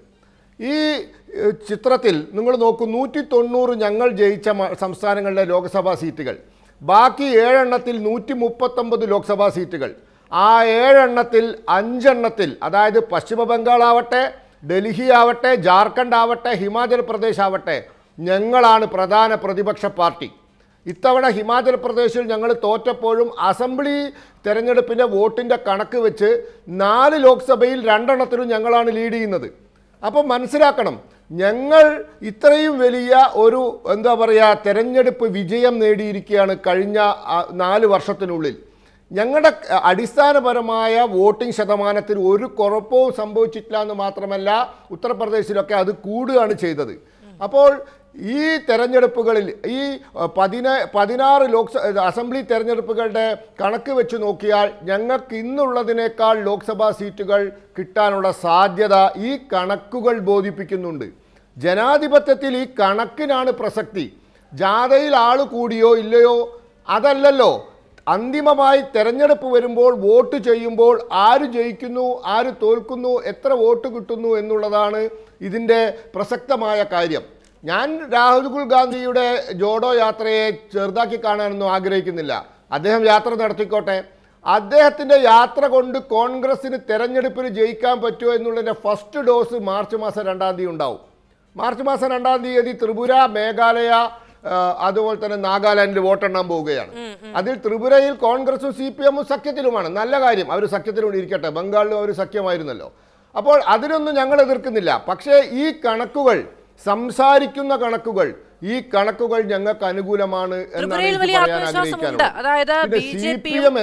ഈ ചിത്രത്തിൽ നിങ്ങൾ നോക്കൂ നൂറ്റി തൊണ്ണൂറ് ഞങ്ങൾ ജയിച്ച സംസ്ഥാനങ്ങളിലെ ലോക്സഭാ സീറ്റുകൾ ബാക്കി ഏഴെണ്ണത്തിൽ നൂറ്റി മുപ്പത്തൊമ്പത് ലോക്സഭാ സീറ്റുകൾ ആ ഏഴെണ്ണത്തിൽ അഞ്ചെണ്ണത്തിൽ അതായത് പശ്ചിമ ബംഗാളാവട്ടെ ഡൽഹി ആവട്ടെ ജാർഖണ്ഡ് ആവട്ടെ ഹിമാചൽ പ്രദേശ് ആവട്ടെ ഞങ്ങളാണ് പ്രധാന പ്രതിപക്ഷ പാർട്ടി ഇത്തവണ ഹിമാചൽ പ്രദേശിൽ ഞങ്ങൾ തോറ്റപ്പോഴും അസംബ്ലി തെരഞ്ഞെടുപ്പിൻ്റെ വോട്ടിൻ്റെ കണക്ക് വെച്ച് നാല് ലോക്സഭയിൽ രണ്ടെണ്ണത്തിനും ഞങ്ങളാണ് ലീഡ് ചെയ്യുന്നത് അപ്പോൾ മനസ്സിലാക്കണം ഞങ്ങൾ ഇത്രയും വലിയ ഒരു എന്താ പറയുക തെരഞ്ഞെടുപ്പ് വിജയം നേടിയിരിക്കുകയാണ് കഴിഞ്ഞ നാല് വർഷത്തിനുള്ളിൽ ഞങ്ങളുടെ അടിസ്ഥാനപരമായ വോട്ടിംഗ് ശതമാനത്തിൽ ഒരു കുഴപ്പവും സംഭവിച്ചിട്ടില്ല എന്ന് മാത്രമല്ല ഉത്തർപ്രദേശിലൊക്കെ അത് കൂടുകയാണ് ചെയ്തത് അപ്പോൾ ഈ തെരഞ്ഞെടുപ്പുകളിൽ ഈ പതിന പതിനാറ് ലോക്സഭ അസംബ്ലി തെരഞ്ഞെടുപ്പുകളുടെ കണക്ക് വെച്ച് നോക്കിയാൽ ഞങ്ങൾക്ക് ഇന്നുള്ളതിനേക്കാൾ ലോക്സഭാ സീറ്റുകൾ കിട്ടാനുള്ള സാധ്യത ഈ കണക്കുകൾ ബോധിപ്പിക്കുന്നുണ്ട് ജനാധിപത്യത്തിൽ ഈ കണക്കിനാണ് പ്രസക്തി ജാഥയിൽ ആൾ കൂടിയോ ഇല്ലയോ അതല്ലല്ലോ അന്തിമമായി തെരഞ്ഞെടുപ്പ് വരുമ്പോൾ വോട്ട് ചെയ്യുമ്പോൾ ആര് ജയിക്കുന്നു ആര് തോൽക്കുന്നു എത്ര വോട്ട് കിട്ടുന്നു എന്നുള്ളതാണ് ഇതിൻ്റെ പ്രസക്തമായ കാര്യം ഞാൻ രാഹുൽ ഗാന്ധിയുടെ ജോഡോ യാത്രയെ ചെറുതാക്കി കാണാനൊന്നും ആഗ്രഹിക്കുന്നില്ല അദ്ദേഹം യാത്ര നടത്തിക്കോട്ടെ അദ്ദേഹത്തിൻ്റെ യാത്ര കൊണ്ട് കോൺഗ്രസ്സിന് തെരഞ്ഞെടുപ്പിൽ ജയിക്കാൻ പറ്റുമോ എന്നുള്ളതിൻ്റെ ഫസ്റ്റ് ഡോസ് മാർച്ച് മാസം രണ്ടാം തീയതി ഉണ്ടാവും മാർച്ച് മാസം രണ്ടാം തീയതി ത്രിപുര മേഘാലയ അതുപോലെ തന്നെ നാഗാലാൻഡിൽ വോട്ടെണ്ണാൻ പോവുകയാണ് അതിൽ ത്രിപുരയിൽ കോൺഗ്രസും സി പി എമ്മും സഖ്യത്തിലുമാണ് നല്ല കാര്യം അവർ സഖ്യത്തിലൂടെ ഇരിക്കട്ടെ ബംഗാളിലും അവർ സഖ്യമായിരുന്നല്ലോ അപ്പോൾ അതിനൊന്നും ഞങ്ങൾ എതിർക്കുന്നില്ല പക്ഷേ ഈ കണക്കുകൾ സംസാരിക്കുന്ന കണക്കുകൾ ഈ കണക്കുകൾ ഞങ്ങൾക്ക് അനുകൂലമാണ് അതായത്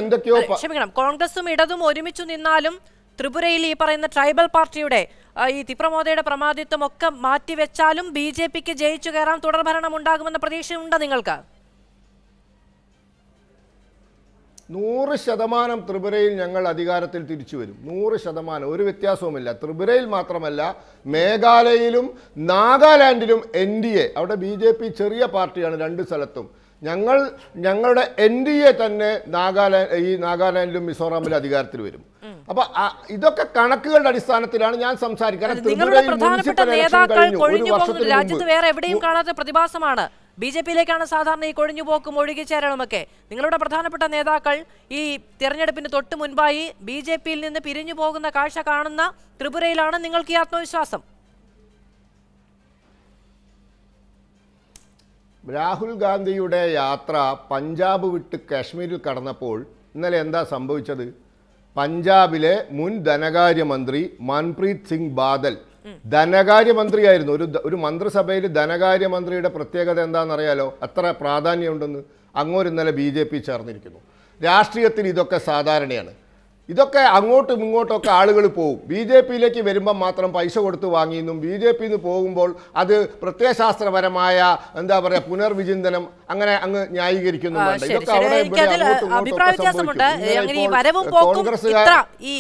എന്തൊക്കെയോ കോൺഗ്രസും ഇടതും ഒരുമിച്ച് നിന്നാലും ത്രിപുരയിൽ ഈ പറയുന്ന ട്രൈബൽ പാർട്ടിയുടെ ഈ തിപ്രമോദയുടെ പ്രമാദിത്വം ഒക്കെ മാറ്റിവെച്ചാലും ബി ജെ പിക്ക് ജയിച്ചു കയറാൻ തുടർഭരണം ഭരണം ഉണ്ടാകുമെന്ന പ്രതീക്ഷയുണ്ടോ നിങ്ങൾക്ക് നൂറ് ശതമാനം ത്രിപുരയിൽ ഞങ്ങൾ അധികാരത്തിൽ തിരിച്ചു വരും നൂറ് ശതമാനം ഒരു വ്യത്യാസവുമില്ല ത്രിപുരയിൽ മാത്രമല്ല മേഘാലയയിലും നാഗാലാൻഡിലും എൻ ഡി എ അവിടെ ബി ചെറിയ പാർട്ടിയാണ് രണ്ട് സ്ഥലത്തും ഞങ്ങൾ ഞങ്ങളുടെ എൻ ഡി എ തന്നെ നാഗാലാൻഡ് ഈ നാഗാലാൻഡിലും മിസോറാമിലും അധികാരത്തിൽ വരും അപ്പൊ ഇതൊക്കെ കണക്കുകളുടെ അടിസ്ഥാനത്തിലാണ് ഞാൻ സംസാരിക്കുന്നത് പ്രധാനപ്പെട്ട നേതാക്കൾ വേറെ എവിടെയും പ്രതിഭാസമാണ് ബി ജെ പിയിലേക്കാണ് സാധാരണ ഈ കൊഴിഞ്ഞുപോക്കും ഒഴുകി ചേരണമൊക്കെ നിങ്ങളുടെ പ്രധാനപ്പെട്ട നേതാക്കൾ ഈ തിരഞ്ഞെടുപ്പിന് തൊട്ട് മുൻപായി ബി ജെ പിയിൽ നിന്ന് പിരിഞ്ഞു പോകുന്ന കാഴ്ച കാണുന്ന ത്രിപുരയിലാണ് നിങ്ങൾക്ക് ഈ ആത്മവിശ്വാസം രാഹുൽ ഗാന്ധിയുടെ യാത്ര പഞ്ചാബ് വിട്ട് കാശ്മീരിൽ കടന്നപ്പോൾ ഇന്നലെ എന്താ സംഭവിച്ചത് പഞ്ചാബിലെ മുൻ ധനകാര്യമന്ത്രി മൻപ്രീത് സിംഗ് ബാദൽ ധനകാര്യമന്ത്രിയായിരുന്നു ഒരു ഒരു മന്ത്രിസഭയിൽ ധനകാര്യമന്ത്രിയുടെ പ്രത്യേകത എന്താണെന്നറിയാലോ അത്ര പ്രാധാന്യമുണ്ടെന്ന് അങ്ങോട്ട് ഇന്നലെ ബി ചേർന്നിരിക്കുന്നു രാഷ്ട്രീയത്തിൽ ഇതൊക്കെ സാധാരണയാണ് ഇതൊക്കെ അങ്ങോട്ടും ഇങ്ങോട്ടൊക്കെ ആളുകൾ പോകും ബി ജെ പിയിലേക്ക് വരുമ്പം മാത്രം പൈസ കൊടുത്ത് വാങ്ങിയെന്നും ബി ജെ പിയിൽ നിന്ന് പോകുമ്പോൾ അത് പ്രത്യയശാസ്ത്രപരമായ എന്താ പറയുക പുനർവിചിന്തനം അങ്ങനെ അങ്ങ് ന്യായീകരിക്കുന്നുണ്ട് ഇതൊക്കെ ഈ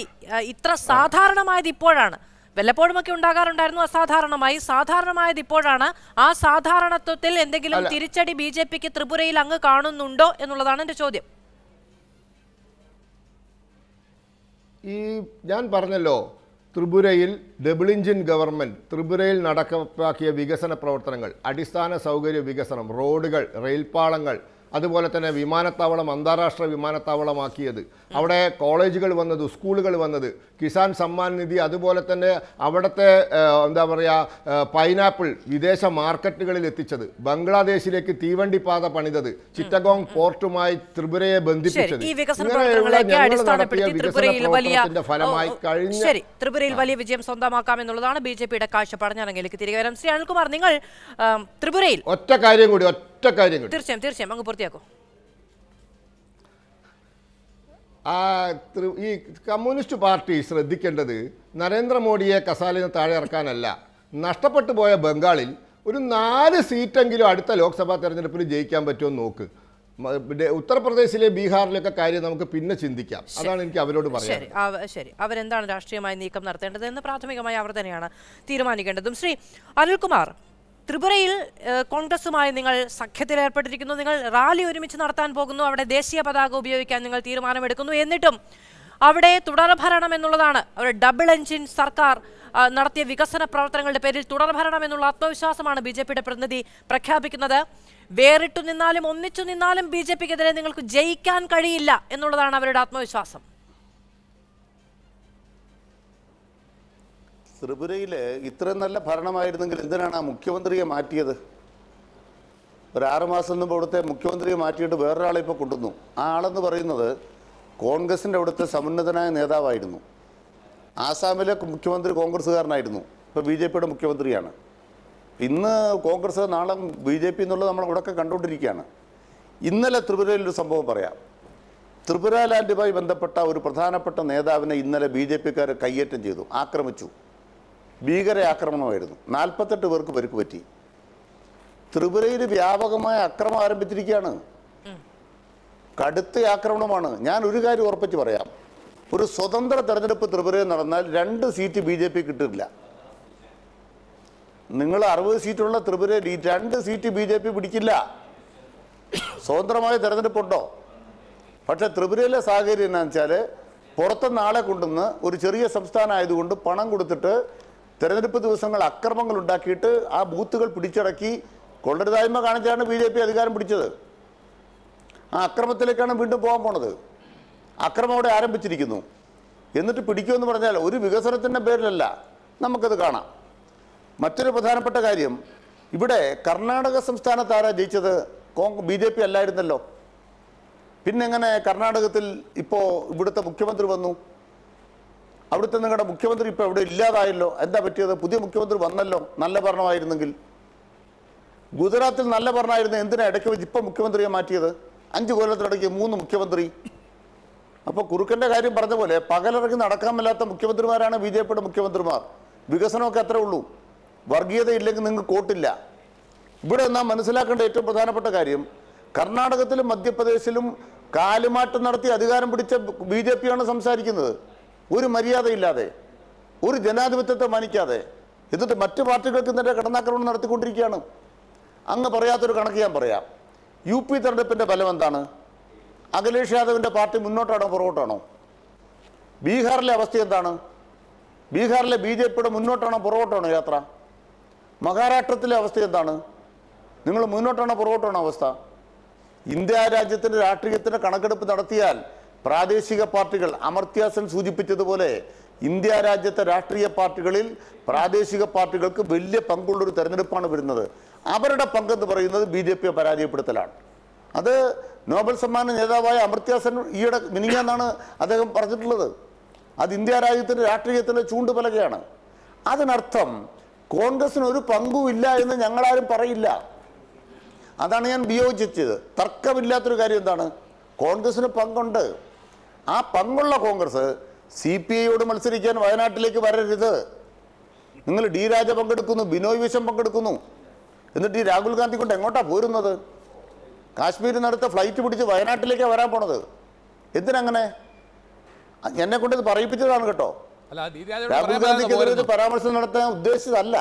ഇത്ര സാധാരണമായത് ഇപ്പോഴാണ് വല്ലപ്പോഴുമൊക്കെ ഉണ്ടാകാറുണ്ടായിരുന്നു അസാധാരണമായി സാധാരണമായത് ഇപ്പോഴാണ് ആ സാധാരണത്വത്തിൽ എന്തെങ്കിലും തിരിച്ചടി ബി ജെ പിക്ക് ത്രിപുരയിൽ അങ്ങ് കാണുന്നുണ്ടോ എന്നുള്ളതാണ് എന്റെ ചോദ്യം ഈ ഞാൻ പറഞ്ഞല്ലോ ത്രിപുരയിൽ ഡബിൾ ഇഞ്ചിൻ ഗവൺമെൻറ് ത്രിപുരയിൽ നടപ്പാക്കിയ വികസന പ്രവർത്തനങ്ങൾ അടിസ്ഥാന സൗകര്യ വികസനം റോഡുകൾ റെയിൽപാളങ്ങൾ അതുപോലെ തന്നെ വിമാനത്താവളം അന്താരാഷ്ട്ര വിമാനത്താവളമാക്കിയത് അവിടെ കോളേജുകൾ വന്നത് സ്കൂളുകൾ വന്നത് കിസാൻ സമ്മാൻ നിധി അതുപോലെ തന്നെ അവിടുത്തെ എന്താ പറയുക പൈനാപ്പിൾ വിദേശ മാർക്കറ്റുകളിൽ എത്തിച്ചത് ബംഗ്ലാദേശിലേക്ക് തീവണ്ടി പാത പണിതത് ചിറ്റഗോങ് പോർട്ടുമായി ത്രിപുരയെ ബന്ധിപ്പിച്ചത് ഫലമായി കഴിഞ്ഞ ത്രിപുരയിൽ വലിയ വിജയം സ്വന്തമാക്കാം എന്നുള്ളതാണ് ബി ജെ പിയുടെ കാഴ്ചപ്പാട് ഞാനങ്ങിലേക്ക് തിരികെ വരാം ശ്രീ അനിൽകുമാർ നിങ്ങൾ ത്രിപുരയിൽ ഒറ്റ കാര്യം കൂടി ഒറ്റ കാര്യങ്ങൾ തീർച്ചയായും തീർച്ചയായും അങ്ങ് പൂർത്തിയാക്കും ആ ഈ കമ്മ്യൂണിസ്റ്റ് പാർട്ടി ശ്രദ്ധിക്കേണ്ടത് നരേന്ദ്രമോദിയെ കസാലിന് താഴെ ഇറക്കാനല്ല നഷ്ടപ്പെട്ടു പോയ ബംഗാളിൽ ഒരു നാല് സീറ്റെങ്കിലും അടുത്ത ലോക്സഭാ തെരഞ്ഞെടുപ്പിൽ ജയിക്കാൻ പറ്റുമോ നോക്ക് ഉത്തർപ്രദേശിലെ ബീഹാറിലൊക്കെ കാര്യം നമുക്ക് പിന്നെ ചിന്തിക്കാം അതാണ് എനിക്ക് അവരോട് പറയാൻ ശരി അവരെന്താണ് രാഷ്ട്രീയമായി നീക്കം നടത്തേണ്ടത് എന്ന് പ്രാഥമികമായി അവർ തന്നെയാണ് തീരുമാനിക്കേണ്ടതും ശ്രീ അനിൽകുമാർ ത്രിപുരയിൽ കോൺഗ്രസുമായി നിങ്ങൾ ഏർപ്പെട്ടിരിക്കുന്നു നിങ്ങൾ റാലി ഒരുമിച്ച് നടത്താൻ പോകുന്നു അവിടെ ദേശീയ പതാക ഉപയോഗിക്കാൻ നിങ്ങൾ തീരുമാനമെടുക്കുന്നു എന്നിട്ടും അവിടെ തുടർഭരണം എന്നുള്ളതാണ് അവരുടെ ഡബിൾ എഞ്ചിൻ സർക്കാർ നടത്തിയ വികസന പ്രവർത്തനങ്ങളുടെ പേരിൽ തുടർഭരണം എന്നുള്ള ആത്മവിശ്വാസമാണ് ബി ജെ പിയുടെ പ്രതിനിധി പ്രഖ്യാപിക്കുന്നത് വേറിട്ടു നിന്നാലും ഒന്നിച്ചു നിന്നാലും ബി ജെ പിക്കെതിരെ നിങ്ങൾക്ക് ജയിക്കാൻ കഴിയില്ല എന്നുള്ളതാണ് അവരുടെ ആത്മവിശ്വാസം ത്രിപുരയിൽ ഇത്രയും നല്ല ഭരണമായിരുന്നെങ്കിൽ എന്തിനാണ് ആ മുഖ്യമന്ത്രിയെ മാറ്റിയത് ഒരു ആറുമാസം മുമ്പ് അവിടുത്തെ മുഖ്യമന്ത്രിയെ മാറ്റിയിട്ട് വേറൊരാളെ ഇപ്പോൾ കൊണ്ടുവന്നു ആ ആളെന്ന് പറയുന്നത് കോൺഗ്രസിൻ്റെ അവിടുത്തെ സമുന്നതനായ നേതാവായിരുന്നു ആസാമിലെ മുഖ്യമന്ത്രി കോൺഗ്രസ്സുകാരനായിരുന്നു ഇപ്പോൾ ബി ജെ പിയുടെ മുഖ്യമന്ത്രിയാണ് ഇന്ന് കോൺഗ്രസ് നാളെ ബി ജെ പി എന്നുള്ളത് നമ്മൾ ഇവിടെയൊക്കെ കണ്ടുകൊണ്ടിരിക്കുകയാണ് ഇന്നലെ ത്രിപുരയിൽ ഒരു സംഭവം പറയാം ത്രിപുര ലാൻഡുമായി ബന്ധപ്പെട്ട ഒരു പ്രധാനപ്പെട്ട നേതാവിനെ ഇന്നലെ ബി ജെ പിക്കാർ കയ്യേറ്റം ചെയ്തു ആക്രമിച്ചു ഭീകരാക്രമണമായിരുന്നു ആക്രമണമായിരുന്നു നാൽപ്പത്തെട്ട് പേർക്ക് പരിക്ക് പറ്റി ത്രിപുരയിൽ വ്യാപകമായ അക്രമം ആരംഭിച്ചിരിക്കുകയാണ് കടുത്ത ആക്രമണമാണ് ഞാൻ ഒരു കാര്യം ഉറപ്പിച്ച് പറയാം ഒരു സ്വതന്ത്ര തെരഞ്ഞെടുപ്പ് ത്രിപുരയിൽ നടന്നാൽ രണ്ട് സീറ്റ് ബി ജെ പി കിട്ടില്ല നിങ്ങൾ അറുപത് സീറ്റുള്ള ത്രിപുരയിൽ രണ്ട് സീറ്റ് ബി ജെ പി പിടിക്കില്ല സ്വതന്ത്രമായ തെരഞ്ഞെടുപ്പുണ്ടോ പക്ഷേ ത്രിപുരയിലെ സാഹചര്യം എന്നാ വെച്ചാൽ പുറത്തുനിന്ന് ആളെ കൊണ്ടുവന്ന് ഒരു ചെറിയ സംസ്ഥാനമായതുകൊണ്ട് ആയതുകൊണ്ട് പണം കൊടുത്തിട്ട് തെരഞ്ഞെടുപ്പ് ദിവസങ്ങൾ അക്രമങ്ങൾ ഉണ്ടാക്കിയിട്ട് ആ ബൂത്തുകൾ പിടിച്ചടക്കി കൊള്ളരുതായ്മ കാണിച്ചാണ് ബി ജെ പി അധികാരം പിടിച്ചത് ആ അക്രമത്തിലേക്കാണ് വീണ്ടും പോകാൻ പോണത് അക്രമം അവിടെ ആരംഭിച്ചിരിക്കുന്നു എന്നിട്ട് പിടിക്കുമെന്ന് പറഞ്ഞാൽ ഒരു വികസനത്തിൻ്റെ പേരിലല്ല നമുക്കത് കാണാം മറ്റൊരു പ്രധാനപ്പെട്ട കാര്യം ഇവിടെ കർണാടക സംസ്ഥാനത്ത് ആരാ ജയിച്ചത് കോൺഗ്രസ് ബി ജെ പി അല്ലായിരുന്നല്ലോ പിന്നെങ്ങനെ കർണാടകത്തിൽ ഇപ്പോൾ ഇവിടുത്തെ മുഖ്യമന്ത്രി വന്നു അവിടുത്തെ നിങ്ങളുടെ മുഖ്യമന്ത്രി ഇപ്പോൾ എവിടെ ഇല്ലാതായല്ലോ എന്താ പറ്റിയത് പുതിയ മുഖ്യമന്ത്രി വന്നല്ലോ നല്ല ഭരണമായിരുന്നെങ്കിൽ ഗുജറാത്തിൽ നല്ല ഭരണമായിരുന്നു എന്തിനാ ഇടയ്ക്ക് വെച്ച് ഇപ്പം മുഖ്യമന്ത്രിയെ മാറ്റിയത് അഞ്ച് കൊല്ലത്തിനിടയ്ക്ക് മൂന്ന് മുഖ്യമന്ത്രി അപ്പോൾ കുറുക്കൻ്റെ കാര്യം പറഞ്ഞ പോലെ പകലിറങ്ങി നടക്കാൻ മേലാത്ത മുഖ്യമന്ത്രിമാരാണ് ബി ജെ പിയുടെ മുഖ്യമന്ത്രിമാർ വികസനമൊക്കെ അത്രേ ഉള്ളൂ ഇല്ലെങ്കിൽ നിങ്ങൾക്ക് കോട്ടില്ല ഇവിടെ നാം മനസ്സിലാക്കേണ്ട ഏറ്റവും പ്രധാനപ്പെട്ട കാര്യം കർണാടകത്തിലും മധ്യപ്രദേശിലും കാലുമാറ്റം നടത്തി അധികാരം പിടിച്ച ബി ജെ പിയാണ് സംസാരിക്കുന്നത് ഒരു മര്യാദയില്ലാതെ ഒരു ജനാധിപത്യത്തെ മാനിക്കാതെ എന്നിട്ട് മറ്റു പാർട്ടികൾക്ക് ഇന്നത്തെ കടന്നാക്രമണം നടത്തിക്കൊണ്ടിരിക്കുകയാണ് അങ്ങ് പറയാത്തൊരു കണക്ക് ഞാൻ പറയാം യു പി തെരഞ്ഞെടുപ്പിൻ്റെ ഫലം എന്താണ് അഖിലേഷ് യാദവിൻ്റെ പാർട്ടി മുന്നോട്ടാണോ പുറകോട്ടാണോ ബീഹാറിലെ അവസ്ഥ എന്താണ് ബീഹാറിലെ ബി ജെ പിയുടെ മുന്നോട്ടാണോ പുറകോട്ടാണോ യാത്ര മഹാരാഷ്ട്രത്തിലെ അവസ്ഥ എന്താണ് നിങ്ങൾ മുന്നോട്ടാണോ പുറകോട്ടാണോ അവസ്ഥ ഇന്ത്യ രാജ്യത്തിൻ്റെ രാഷ്ട്രീയത്തിൻ്റെ കണക്കെടുപ്പ് നടത്തിയാൽ പ്രാദേശിക പാർട്ടികൾ അമർത്യാസൻ സൂചിപ്പിച്ചതുപോലെ ഇന്ത്യ രാജ്യത്തെ രാഷ്ട്രീയ പാർട്ടികളിൽ പ്രാദേശിക പാർട്ടികൾക്ക് വലിയ പങ്കുള്ളൊരു തെരഞ്ഞെടുപ്പാണ് വരുന്നത് അവരുടെ പങ്കെന്ന് പറയുന്നത് ബി ജെ പിയെ പരാജയപ്പെടുത്തലാണ് അത് നോബൽ സമ്മാന നേതാവായ അമർത്യാസൻ ഈയിടെ മിനിങ്ങാന്നാണ് അദ്ദേഹം പറഞ്ഞിട്ടുള്ളത് അത് ഇന്ത്യ രാജ്യത്തിൻ്റെ രാഷ്ട്രീയത്തിലെ ചൂണ്ടുപലകയാണ് അതിനർത്ഥം കോൺഗ്രസിന് ഒരു പങ്കുമില്ല എന്ന് ഞങ്ങളാരും പറയില്ല അതാണ് ഞാൻ വിയോജിച്ചത് തർക്കമില്ലാത്തൊരു കാര്യം എന്താണ് കോൺഗ്രസിന് പങ്കുണ്ട് ആ പങ്കുള്ള കോൺഗ്രസ് സി പി ഐയോട് മത്സരിക്കാൻ വയനാട്ടിലേക്ക് വരരുത് നിങ്ങൾ ഡി രാജ പങ്കെടുക്കുന്നു ബിനോയ് വിശം പങ്കെടുക്കുന്നു എന്നിട്ട് ഈ രാഹുൽ ഗാന്ധി കൊണ്ട് എങ്ങോട്ടാണ് പോരുന്നത് കാശ്മീരിൽ നിന്നടുത്ത ഫ്ലൈറ്റ് പിടിച്ച് വയനാട്ടിലേക്കാണ് വരാൻ പോണത് എന്തിനങ്ങനെ എന്നെ കൊണ്ട് ഇത് പറയിപ്പിച്ചതാണ് കേട്ടോ രാഹുൽ ഗാന്ധിക്കെതിരെ പരാമർശം നടത്താൻ ഉദ്ദേശിച്ചതല്ല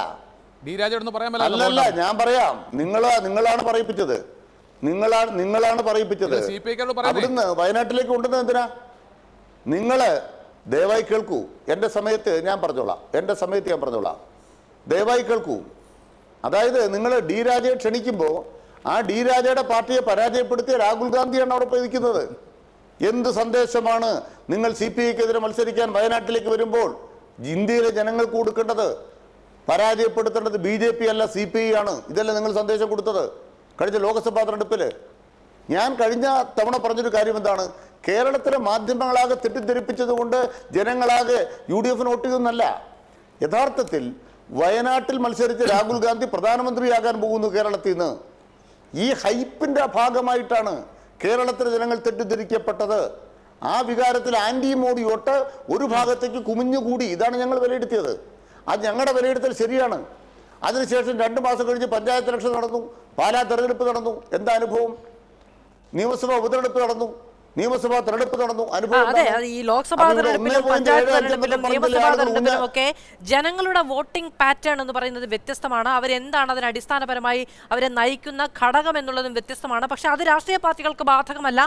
അല്ലല്ല ഞാൻ പറയാം നിങ്ങളാ നിങ്ങളാണ് പറയിപ്പിച്ചത് നിങ്ങളാണ് നിങ്ങളാണ് പറയിപ്പിച്ചത് അവിടുന്ന് വയനാട്ടിലേക്ക് കൊണ്ടുവന്നത് എന്തിനാ നിങ്ങൾ ദയവായി കേൾക്കൂ എൻ്റെ സമയത്ത് ഞാൻ പറഞ്ഞോളാം എൻ്റെ സമയത്ത് ഞാൻ പറഞ്ഞോളാം ദയവായി കേൾക്കൂ അതായത് നിങ്ങൾ ഡി രാജയെ ക്ഷണിക്കുമ്പോൾ ആ ഡി രാജയുടെ പാർട്ടിയെ പരാജയപ്പെടുത്തിയ രാഹുൽ ഗാന്ധിയാണ് അവിടെ നിൽക്കുന്നത് എന്ത് സന്ദേശമാണ് നിങ്ങൾ സി പി ഐക്കെതിരെ മത്സരിക്കാൻ വയനാട്ടിലേക്ക് വരുമ്പോൾ ഇന്ത്യയിലെ ജനങ്ങൾക്ക് കൊടുക്കേണ്ടത് പരാജയപ്പെടുത്തേണ്ടത് ബി ജെ പി അല്ല സി പി ഐ ആണ് ഇതല്ല നിങ്ങൾ സന്ദേശം കൊടുത്തത് കഴിഞ്ഞ ലോക്സഭാ തെരഞ്ഞെടുപ്പിൽ ഞാൻ കഴിഞ്ഞ തവണ പറഞ്ഞൊരു കാര്യം എന്താണ് കേരളത്തിലെ മാധ്യമങ്ങളാകെ തെറ്റിദ്ധരിപ്പിച്ചതുകൊണ്ട് ജനങ്ങളാകെ യു ഡി എഫിന് വോട്ട് ചെയ്തെന്നല്ല യഥാർത്ഥത്തിൽ വയനാട്ടിൽ മത്സരിച്ച് രാഹുൽ ഗാന്ധി പ്രധാനമന്ത്രിയാകാൻ പോകുന്നു കേരളത്തിൽ നിന്ന് ഈ ഹൈപ്പിൻ്റെ ഭാഗമായിട്ടാണ് കേരളത്തിലെ ജനങ്ങൾ തെറ്റിദ്ധരിക്കപ്പെട്ടത് ആ വികാരത്തിൽ ആൻറ്റി മോഡി വോട്ട് ഒരു ഭാഗത്തേക്ക് കുമിഞ്ഞുകൂടി ഇതാണ് ഞങ്ങൾ വിലയിരുത്തിയത് അത് ഞങ്ങളുടെ വിലയിരുത്തൽ ശരിയാണ് അതിനുശേഷം രണ്ട് മാസം കഴിഞ്ഞ് പഞ്ചായത്ത് ഇലക്ഷൻ നടന്നു പാലാ തെരഞ്ഞെടുപ്പ് നടന്നു എന്താ അനുഭവം നിയമസഭാ ഉപതെരഞ്ഞെടുപ്പ് നടന്നു നിയമസഭാ തെരഞ്ഞെടുപ്പ് നടന്നു അനുഭവം ഈ ലോക്സഭാ പഞ്ചായത്ത് ഒക്കെ ജനങ്ങളുടെ വോട്ടിംഗ് പാറ്റേൺ എന്ന് പറയുന്നത് വ്യത്യസ്തമാണ് അവരെന്താണ് അതിന് അടിസ്ഥാനപരമായി അവരെ നയിക്കുന്ന ഘടകം എന്നുള്ളതും വ്യത്യസ്തമാണ് പക്ഷെ അത് രാഷ്ട്രീയ പാർട്ടികൾക്ക് ബാധകമല്ല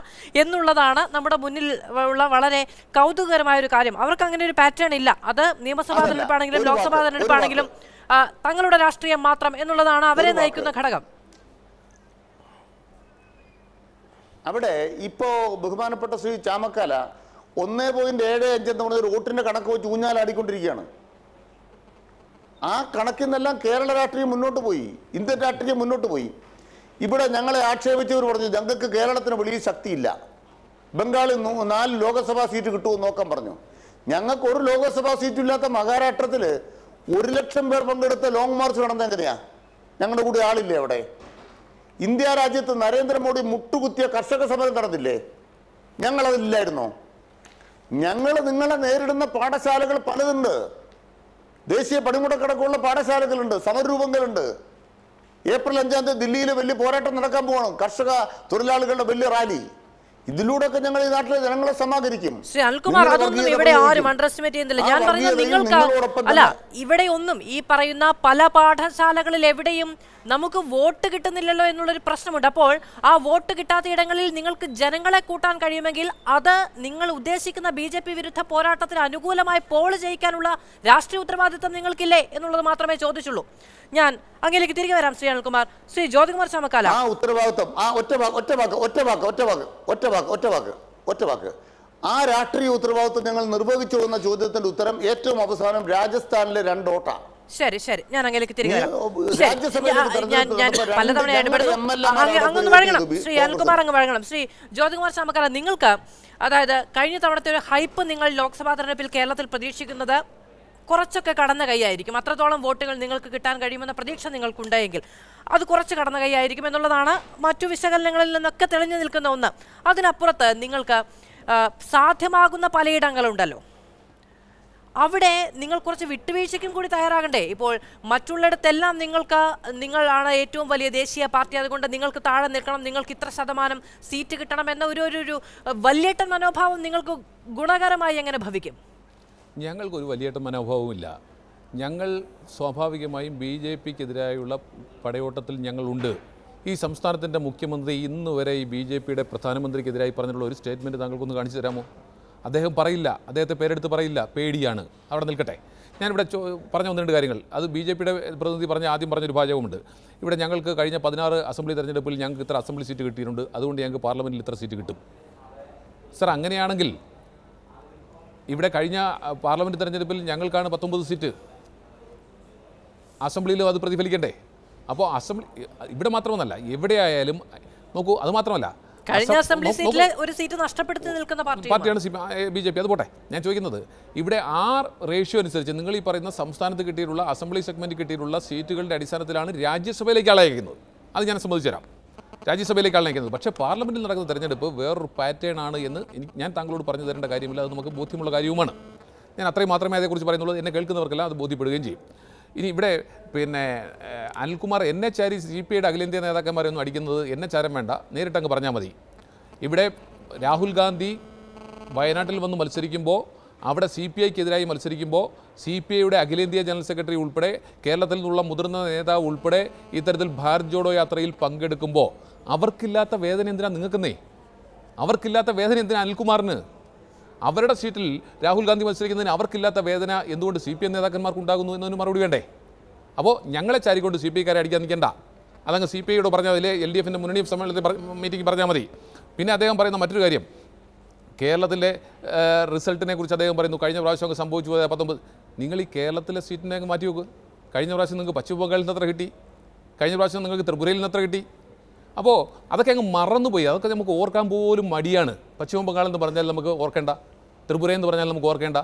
എന്നുള്ളതാണ് നമ്മുടെ മുന്നിൽ ഉള്ള വളരെ കൗതുകകരമായ ഒരു കാര്യം അവർക്ക് അങ്ങനെ ഒരു പാറ്റേൺ ഇല്ല അത് നിയമസഭാ തെരഞ്ഞെടുപ്പാണെങ്കിലും ലോക്സഭാ തെരഞ്ഞെടുപ്പാണെങ്കിലും തങ്ങളുടെ രാഷ്ട്രീയം മാത്രം എന്നുള്ളതാണ് അവരെ നയിക്കുന്ന ഘടകം അവിടെ ഇപ്പോൾ ബഹുമാനപ്പെട്ട ശ്രീ ചാമക്കാല ഒന്നേ പോയിന്റ് ഏഴ് അഞ്ച് എന്ന് പറഞ്ഞ റോട്ടിന്റെ കണക്ക് വെച്ച് ഊഞ്ഞാലാടിക്കൊണ്ടിരിക്കുകയാണ് ആ കണക്കിൽ നിന്നെല്ലാം കേരള രാഷ്ട്രീയം മുന്നോട്ട് പോയി ഇന്ത്യൻ രാഷ്ട്രീയം മുന്നോട്ട് പോയി ഇവിടെ ഞങ്ങളെ ആക്ഷേപിച്ചവർ പറഞ്ഞു ഞങ്ങൾക്ക് കേരളത്തിന് വലിയ ശക്തിയില്ല ബംഗാളിൽ നാല് ലോകസഭാ സീറ്റ് കിട്ടുമെന്ന് നോക്കാൻ പറഞ്ഞു ഞങ്ങൾക്ക് ഒരു ലോകസഭാ സീറ്റും ഇല്ലാത്ത മഹാരാഷ്ട്രത്തിൽ ഒരു ലക്ഷം പേർ പങ്കെടുത്ത ലോങ് മാർച്ച് നടന്ന എങ്ങനെയാ ഞങ്ങളുടെ കൂടെ ആളില്ലേ അവിടെ ഇന്ത്യ രാജ്യത്ത് നരേന്ദ്രമോദി മുട്ടുകുത്തിയ കർഷക സമരം നടന്നില്ലേ ഞങ്ങളതില്ലായിരുന്നോ ഞങ്ങൾ നിങ്ങളെ നേരിടുന്ന പാഠശാലകൾ പലതുണ്ട് ദേശീയ പണിമുടക്കടക്കമുള്ള പാഠശാലകളുണ്ട് സമരൂപങ്ങളുണ്ട് ഏപ്രിൽ അഞ്ചാം തീയതി ദില്ലിയിൽ വലിയ പോരാട്ടം നടക്കാൻ പോകണം കർഷക തൊഴിലാളികളുടെ വലിയ റാലി ഇതിലൂടെയൊക്കെ ഞങ്ങൾ ഈ നാട്ടിലെ ജനങ്ങളെ സമാഹരിക്കും ശ്രീ അൽകുമാർ അതൊന്നും ഇവിടെ ആരും അണ്ടർ എസ്റ്റിമേറ്റ് ചെയ്യുന്നില്ല ഞാൻ പറയുന്നത് നിങ്ങൾക്ക് അല്ല ഇവിടെ ഒന്നും ഈ പറയുന്ന പല പാഠശാലകളിൽ എവിടെയും നമുക്ക് വോട്ട് കിട്ടുന്നില്ലല്ലോ എന്നുള്ളൊരു പ്രശ്നമുണ്ട് അപ്പോൾ ആ വോട്ട് കിട്ടാത്ത ഇടങ്ങളിൽ നിങ്ങൾക്ക് ജനങ്ങളെ കൂട്ടാൻ കഴിയുമെങ്കിൽ അത് നിങ്ങൾ ഉദ്ദേശിക്കുന്ന ബി വിരുദ്ധ പോരാട്ടത്തിന് അനുകൂലമായി പോൾ ജയിക്കാനുള്ള രാഷ്ട്രീയ ഉത്തരവാദിത്വം നിങ്ങൾക്കില്ലേ എന്നുള്ളത് മാത്രമേ ചോദിച്ചുള്ളൂ ഞാൻ അങ്ങേലേക്ക് തിരികെ വരാം ശ്രീ അനിൽകുമാർ ശ്രീ ജ്യോതികുമാർ ചാമക്കാല ആ ഉത്തരവാദിത്വം ആ ഒറ്റ വാക്ക് ഒറ്റ വാക്ക് ഒറ്റ വാക്ക് ഒറ്റ വാക്ക് ഒറ്റ വാക്ക് ഒറ്റ വാക്ക് ഒറ്റ വാക്ക് ആ രാഷ്ട്രീയ ഉത്തരവാദിത്വം ഞങ്ങൾ നിർവഹിച്ചു എന്ന ചോദ്യത്തിന്റെ ഉത്തരം ഏറ്റവും അവസാനം രാജസ്ഥാനിലെ രണ്ട് ശരി ശരി ഞാൻ അങ്ങനെയൊക്കെ തിരികെ ഞാൻ ഞാൻ പലതവണ വഴങ്ങണം ശ്രീ അനിൽകുമാർ അങ്ങ് വഴങ്ങണം ശ്രീ ജ്യോതികുമാർ ചാമക്കാല നിങ്ങൾക്ക് അതായത് കഴിഞ്ഞ തവണത്തെ ഒരു ഹൈപ്പ് നിങ്ങൾ ലോക്സഭാ തെരഞ്ഞെടുപ്പിൽ കേരളത്തിൽ പ്രതീക്ഷിക്കുന്നത് കുറച്ചൊക്കെ കടന്ന കൈയായിരിക്കും അത്രത്തോളം വോട്ടുകൾ നിങ്ങൾക്ക് കിട്ടാൻ കഴിയുമെന്ന പ്രതീക്ഷ നിങ്ങൾക്കുണ്ടെങ്കിൽ അത് കുറച്ച് കടന്ന കൈയായിരിക്കും എന്നുള്ളതാണ് മറ്റു വിശകലനങ്ങളിൽ നിന്നൊക്കെ തെളിഞ്ഞു നിൽക്കുന്ന ഒന്ന് അതിനപ്പുറത്ത് നിങ്ങൾക്ക് സാധ്യമാകുന്ന പലയിടങ്ങളുണ്ടല്ലോ അവിടെ നിങ്ങൾ കുറച്ച് വിട്ടുവീഴ്ചയ്ക്കും കൂടി തയ്യാറാകണ്ടേ ഇപ്പോൾ മറ്റുള്ളിടത്തെല്ലാം നിങ്ങൾക്ക് നിങ്ങളാണ് ഏറ്റവും വലിയ ദേശീയ പാർട്ടി അതുകൊണ്ട് നിങ്ങൾക്ക് താഴെ നിൽക്കണം നിങ്ങൾക്ക് ഇത്ര ശതമാനം സീറ്റ് കിട്ടണം എന്ന ഒരു ഒരു വല്യേട്ടൻ മനോഭാവം നിങ്ങൾക്ക് ഗുണകരമായി എങ്ങനെ ഭവിക്കും ഞങ്ങൾക്കൊരു വലിയ മനോഭാവമില്ല ഞങ്ങൾ സ്വാഭാവികമായും ബി ജെ പിക്കെതിരായുള്ള പടയോട്ടത്തിൽ ഞങ്ങളുണ്ട് ഈ സംസ്ഥാനത്തിൻ്റെ മുഖ്യമന്ത്രി ഇന്ന് വരെ ഈ ബി ജെ പിയുടെ പ്രധാനമന്ത്രിക്കെതിരായി പറഞ്ഞിട്ടുള്ള ഒരു സ്റ്റേറ്റ്മെൻറ്റ് താങ്കൾക്കൊന്ന് കാണിച്ചു തരാമോ അദ്ദേഹം പറയില്ല അദ്ദേഹത്തെ പേരെടുത്ത് പറയില്ല പേടിയാണ് അവിടെ നിൽക്കട്ടെ ഞാനിവിടെ ചോ പറഞ്ഞ ഒന്ന് രണ്ട് കാര്യങ്ങൾ അത് ബി ജെ പിയുടെ പ്രതിനിധി പറഞ്ഞ ആദ്യം പറഞ്ഞൊരു ഭാജകമുണ്ട് ഇവിടെ ഞങ്ങൾക്ക് കഴിഞ്ഞ പതിനാറ് അസംബ്ലി തെരഞ്ഞെടുപ്പിൽ ഞങ്ങൾക്ക് ഇത്ര അസംബ്ലി സീറ്റ് കിട്ടിയിട്ടുണ്ട് അതുകൊണ്ട് ഞങ്ങൾക്ക് പാർലമെൻറ്റിൽ ഇത്ര സീറ്റ് കിട്ടും സർ അങ്ങനെയാണെങ്കിൽ ഇവിടെ കഴിഞ്ഞ പാർലമെൻറ്റ് തെരഞ്ഞെടുപ്പിൽ ഞങ്ങൾക്കാണ് പത്തൊമ്പത് സീറ്റ് അസംബ്ലിയിലും അത് പ്രതിഫലിക്കണ്ടേ അപ്പോൾ അസംബ്ലി ഇവിടെ മാത്രമെന്നല്ല എവിടെയായാലും നോക്കൂ അത് മാത്രമല്ല കഴിഞ്ഞ അസംബ്ലി സീറ്റിലെ ഒരു സീറ്റ് നഷ്ടപ്പെടുത്തി നിൽക്കുന്ന പാർട്ടിയാണ് ബി ജെ പി അത് പോട്ടെ ഞാൻ ചോദിക്കുന്നത് ഇവിടെ ആ റേഷ്യോ അനുസരിച്ച് നിങ്ങൾ ഈ പറയുന്ന സംസ്ഥാനത്ത് കിട്ടിയിട്ടുള്ള അസംബ്ലി സെഗ്മെന്റ് കിട്ടിയിട്ടുള്ള സീറ്റുകളുടെ അടിസ്ഥാനത്തിലാണ് രാജ്യസഭയിലേക്ക് ആളയക്കുന്നത് അത് ഞാൻ സമ്മതിച്ചു തരാം രാജ്യസഭയിലേക്കാണ് നയിക്കുന്നത് പക്ഷേ പാർലമെൻറ്റിൽ നടക്കുന്ന തെരഞ്ഞെടുപ്പ് വേറൊരു പാറ്റേൺ ആണ് എന്ന് ഞാൻ താങ്കളോട് പറഞ്ഞു തരേണ്ട കാര്യമില്ല അത് നമുക്ക് ബോധ്യമുള്ള കാര്യവുമാണ് ഞാൻ അത്രയും മാത്രമേ അതേക്കുറിച്ച് പറയുന്നുള്ളൂ എന്നെ കേൾക്കുന്നവർക്കെല്ലാം അത് ബോധ്യപ്പെടുകയും ചെയ്യും ഇനി ഇവിടെ പിന്നെ അനിൽകുമാർ എച്ച് ആരി സി പി ഐയുടെ അഖിലേന്ത്യാ നേതാക്കന്മാരൊന്നും അടിക്കുന്നത് എച്ച് ആരം വേണ്ട നേരിട്ടങ്ങ് പറഞ്ഞാൽ മതി ഇവിടെ രാഹുൽ ഗാന്ധി വയനാട്ടിൽ വന്ന് മത്സരിക്കുമ്പോൾ അവിടെ സി പി ഐക്കെതിരായി മത്സരിക്കുമ്പോൾ സി പി ഐയുടെ അഖിലേന്ത്യാ ജനറൽ സെക്രട്ടറി ഉൾപ്പെടെ കേരളത്തിൽ നിന്നുള്ള മുതിർന്ന നേതാവ് ഉൾപ്പെടെ ഇത്തരത്തിൽ ഭാരത് ജോഡോ യാത്രയിൽ പങ്കെടുക്കുമ്പോൾ അവർക്കില്ലാത്ത വേദന നിങ്ങൾക്ക് നിങ്ങൾക്കെന്നേ അവർക്കില്ലാത്ത വേദന എന്തിനാണ് അനിൽകുമാറിന് അവരുടെ സീറ്റിൽ രാഹുൽ ഗാന്ധി മത്സരിക്കുന്നതിന് അവർക്കില്ലാത്ത വേദന എന്തുകൊണ്ട് സി പി എം നേതാക്കന്മാർക്കുണ്ടാകുന്നു എന്നതിന് മറുപടി വേണ്ടേ അപ്പോൾ ഞങ്ങളെ ചാരിക്കൊണ്ട് സി പി ഐക്കാരെ അടിക്കാൻ നിൽക്കേണ്ട അതങ്ങ് സി പി ഐയോട് പറഞ്ഞാൽ അതിലെ എൽ ഡി എഫിൻ്റെ മുന്നണി സമ്മേളനത്തിൽ മീറ്റിംഗ് പറഞ്ഞാൽ മതി പിന്നെ അദ്ദേഹം പറയുന്ന മറ്റൊരു കാര്യം കേരളത്തിലെ റിസൾട്ടിനെ കുറിച്ച് അദ്ദേഹം പറയുന്നു കഴിഞ്ഞ പ്രാവശ്യം അങ്ങ് സംഭവിച്ചു പോയത് പത്തൊമ്പത് നിങ്ങൾ ഈ കേരളത്തിലെ സീറ്റിനെ മാറ്റി വെക്കുക കഴിഞ്ഞ പ്രാവശ്യം നിങ്ങൾക്ക് പശ്ചിമ ബംഗാളിൽ നിന്ന് എത്ര കിട്ടി കഴിഞ്ഞ പ്രാവശ്യം നിങ്ങൾക്ക് ത്രിപുരയിൽ നിന്ന് എത്ര കിട്ടി അപ്പോൾ അതൊക്കെ അങ്ങ് മറന്നുപോയി അതൊക്കെ നമുക്ക് ഓർക്കാൻ പോലും മടിയാണ് പശ്ചിമ ബംഗാൾ എന്ന് പറഞ്ഞാൽ നമുക്ക് ഓർക്കേണ്ട ത്രിപുര എന്ന് പറഞ്ഞാൽ നമുക്ക് ഓർക്കേണ്ട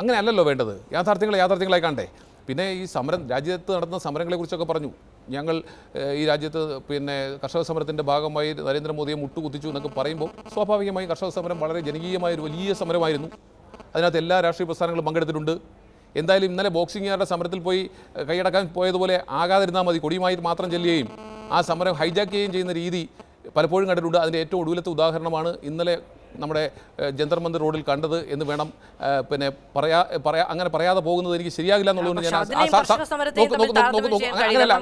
അങ്ങനെയല്ലല്ലോ വേണ്ടത് യാഥാർത്ഥ്യങ്ങൾ യാഥാർത്ഥ്യങ്ങളായി കണ്ടേ പിന്നെ ഈ സമരം രാജ്യത്ത് നടന്ന സമരങ്ങളെക്കുറിച്ചൊക്കെ പറഞ്ഞു ഞങ്ങൾ ഈ രാജ്യത്ത് പിന്നെ കർഷക സമരത്തിൻ്റെ ഭാഗമായി നരേന്ദ്രമോദിയെ മുട്ടുകുത്തിച്ചു എന്നൊക്കെ പറയുമ്പോൾ സ്വാഭാവികമായി കർഷക സമരം വളരെ ജനകീയമായ ഒരു വലിയ സമരമായിരുന്നു അതിനകത്ത് എല്ലാ രാഷ്ട്രീയ പ്രസ്ഥാനങ്ങളും പങ്കെടുത്തിട്ടുണ്ട് എന്തായാലും ഇന്നലെ ബോക്സിംഗുകാരുടെ സമരത്തിൽ പോയി കൈയടക്കാൻ പോയതുപോലെ ആകാതിരുന്നാൽ മതി കൊടിയുമായി മാത്രം ചെല്ലുകയും ആ സമരം ഹൈജാക്ക് ചെയ്യുകയും ചെയ്യുന്ന രീതി പലപ്പോഴും കണ്ടിട്ടുണ്ട് അതിൻ്റെ ഏറ്റവും ഒടുവിലത്തെ ഉദാഹരണമാണ് ഇന്നലെ നമ്മുടെ ജന്തർ മന്ദിർ റോഡിൽ കണ്ടത് എന്ന് വേണം പിന്നെ പറയാ പറയാ അങ്ങനെ പറയാതെ പോകുന്നത് എനിക്ക് ശരിയാകില്ല എന്നുള്ളതുകൊണ്ട് ഞാൻ അങ്ങനെയല്ല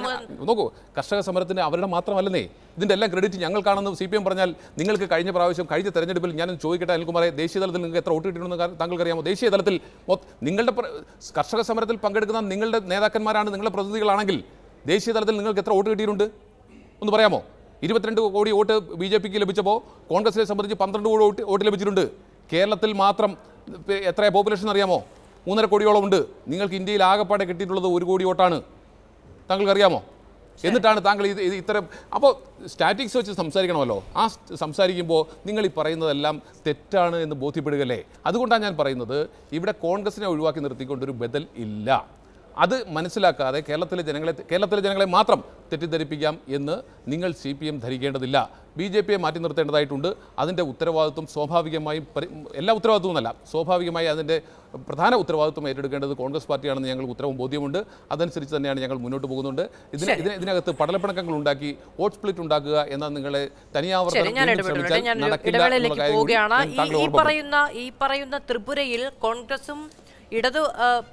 നോക്കൂ കർഷക സമരത്തിന് അവരുടെ മാത്രമല്ലേ ഇതിൻ്റെ എല്ലാം ക്രെഡിറ്റ് ഞങ്ങൾക്കാണെന്ന് സി പി എം പറഞ്ഞാൽ നിങ്ങൾക്ക് കഴിഞ്ഞ പ്രാവശ്യം കഴിഞ്ഞ തെരഞ്ഞെടുപ്പിൽ ഞാൻ ചോദിക്കട്ടെ അനിൽകുമാറെ ദേശീയ തലത്തിൽ നിങ്ങൾക്ക് എത്ര വോട്ട് കിട്ടണമെന്ന് താങ്കൾക്കറിയാമോ ദേശീയ തലത്തിൽ നിങ്ങളുടെ കർഷക സമരത്തിൽ പങ്കെടുക്കുന്ന നിങ്ങളുടെ നേതാക്കന്മാരാണ് നിങ്ങളുടെ പ്രതിനിധികളാണെങ്കിൽ ദേശീയ തലത്തിൽ നിങ്ങൾക്ക് എത്ര വോട്ട് കിട്ടിയിട്ടുണ്ട് ഒന്ന് പറയാമോ ഇരുപത്തിരണ്ട് കോടി വോട്ട് ബി ജെ പിക്ക് ലഭിച്ചപ്പോൾ കോൺഗ്രസിനെ സംബന്ധിച്ച് പന്ത്രണ്ട് കോടി വോട്ട് വോട്ട് ലഭിച്ചിട്ടുണ്ട് കേരളത്തിൽ മാത്രം എത്ര പോപ്പുലേഷൻ അറിയാമോ മൂന്നര കോടിയോളം ഉണ്ട് നിങ്ങൾക്ക് ഇന്ത്യയിൽ ആകെപ്പാടെ കിട്ടിയിട്ടുള്ളത് ഒരു കോടി വോട്ടാണ് താങ്കൾക്കറിയാമോ എന്നിട്ടാണ് താങ്കൾ ഇത് ഇത് ഇത്തരം അപ്പോൾ സ്റ്റാറ്റിക്സ് വെച്ച് സംസാരിക്കണമല്ലോ ആ സംസാരിക്കുമ്പോൾ നിങ്ങൾ ഈ പറയുന്നതെല്ലാം തെറ്റാണ് എന്ന് ബോധ്യപ്പെടുകയല്ലേ അതുകൊണ്ടാണ് ഞാൻ പറയുന്നത് ഇവിടെ കോൺഗ്രസിനെ ഒഴിവാക്കി നിർത്തിക്കൊണ്ടൊരു ബദൽ ഇല്ല അത് മനസ്സിലാക്കാതെ കേരളത്തിലെ ജനങ്ങളെ കേരളത്തിലെ ജനങ്ങളെ മാത്രം തെറ്റിദ്ധരിപ്പിക്കാം എന്ന് നിങ്ങൾ സി പി എം ധരിക്കേണ്ടതില്ല ബി ജെ പിയെ മാറ്റി നിർത്തേണ്ടതായിട്ടുണ്ട് അതിൻ്റെ ഉത്തരവാദിത്വം സ്വാഭാവികമായും എല്ലാ ഉത്തരവാദിത്വവും എന്നല്ല സ്വാഭാവികമായി അതിൻ്റെ പ്രധാന ഉത്തരവാദിത്വം ഏറ്റെടുക്കേണ്ടത് കോൺഗ്രസ് പാർട്ടിയാണെന്ന് ഞങ്ങൾ ഉത്തരവും ബോധ്യമുണ്ട് അതനുസരിച്ച് തന്നെയാണ് ഞങ്ങൾ മുന്നോട്ട് പോകുന്നുണ്ട് ഇതിന് ഇതിനകത്ത് പടലപ്പിണക്കങ്ങൾ ഉണ്ടാക്കി വോട്ട് സ്പ്ലിറ്റ് ഉണ്ടാക്കുക എന്ന നിങ്ങളെ തനിയാവർത്തനം ഈ പറയുന്ന ത്രിപുരയിൽ കോൺഗ്രസും ഇടതു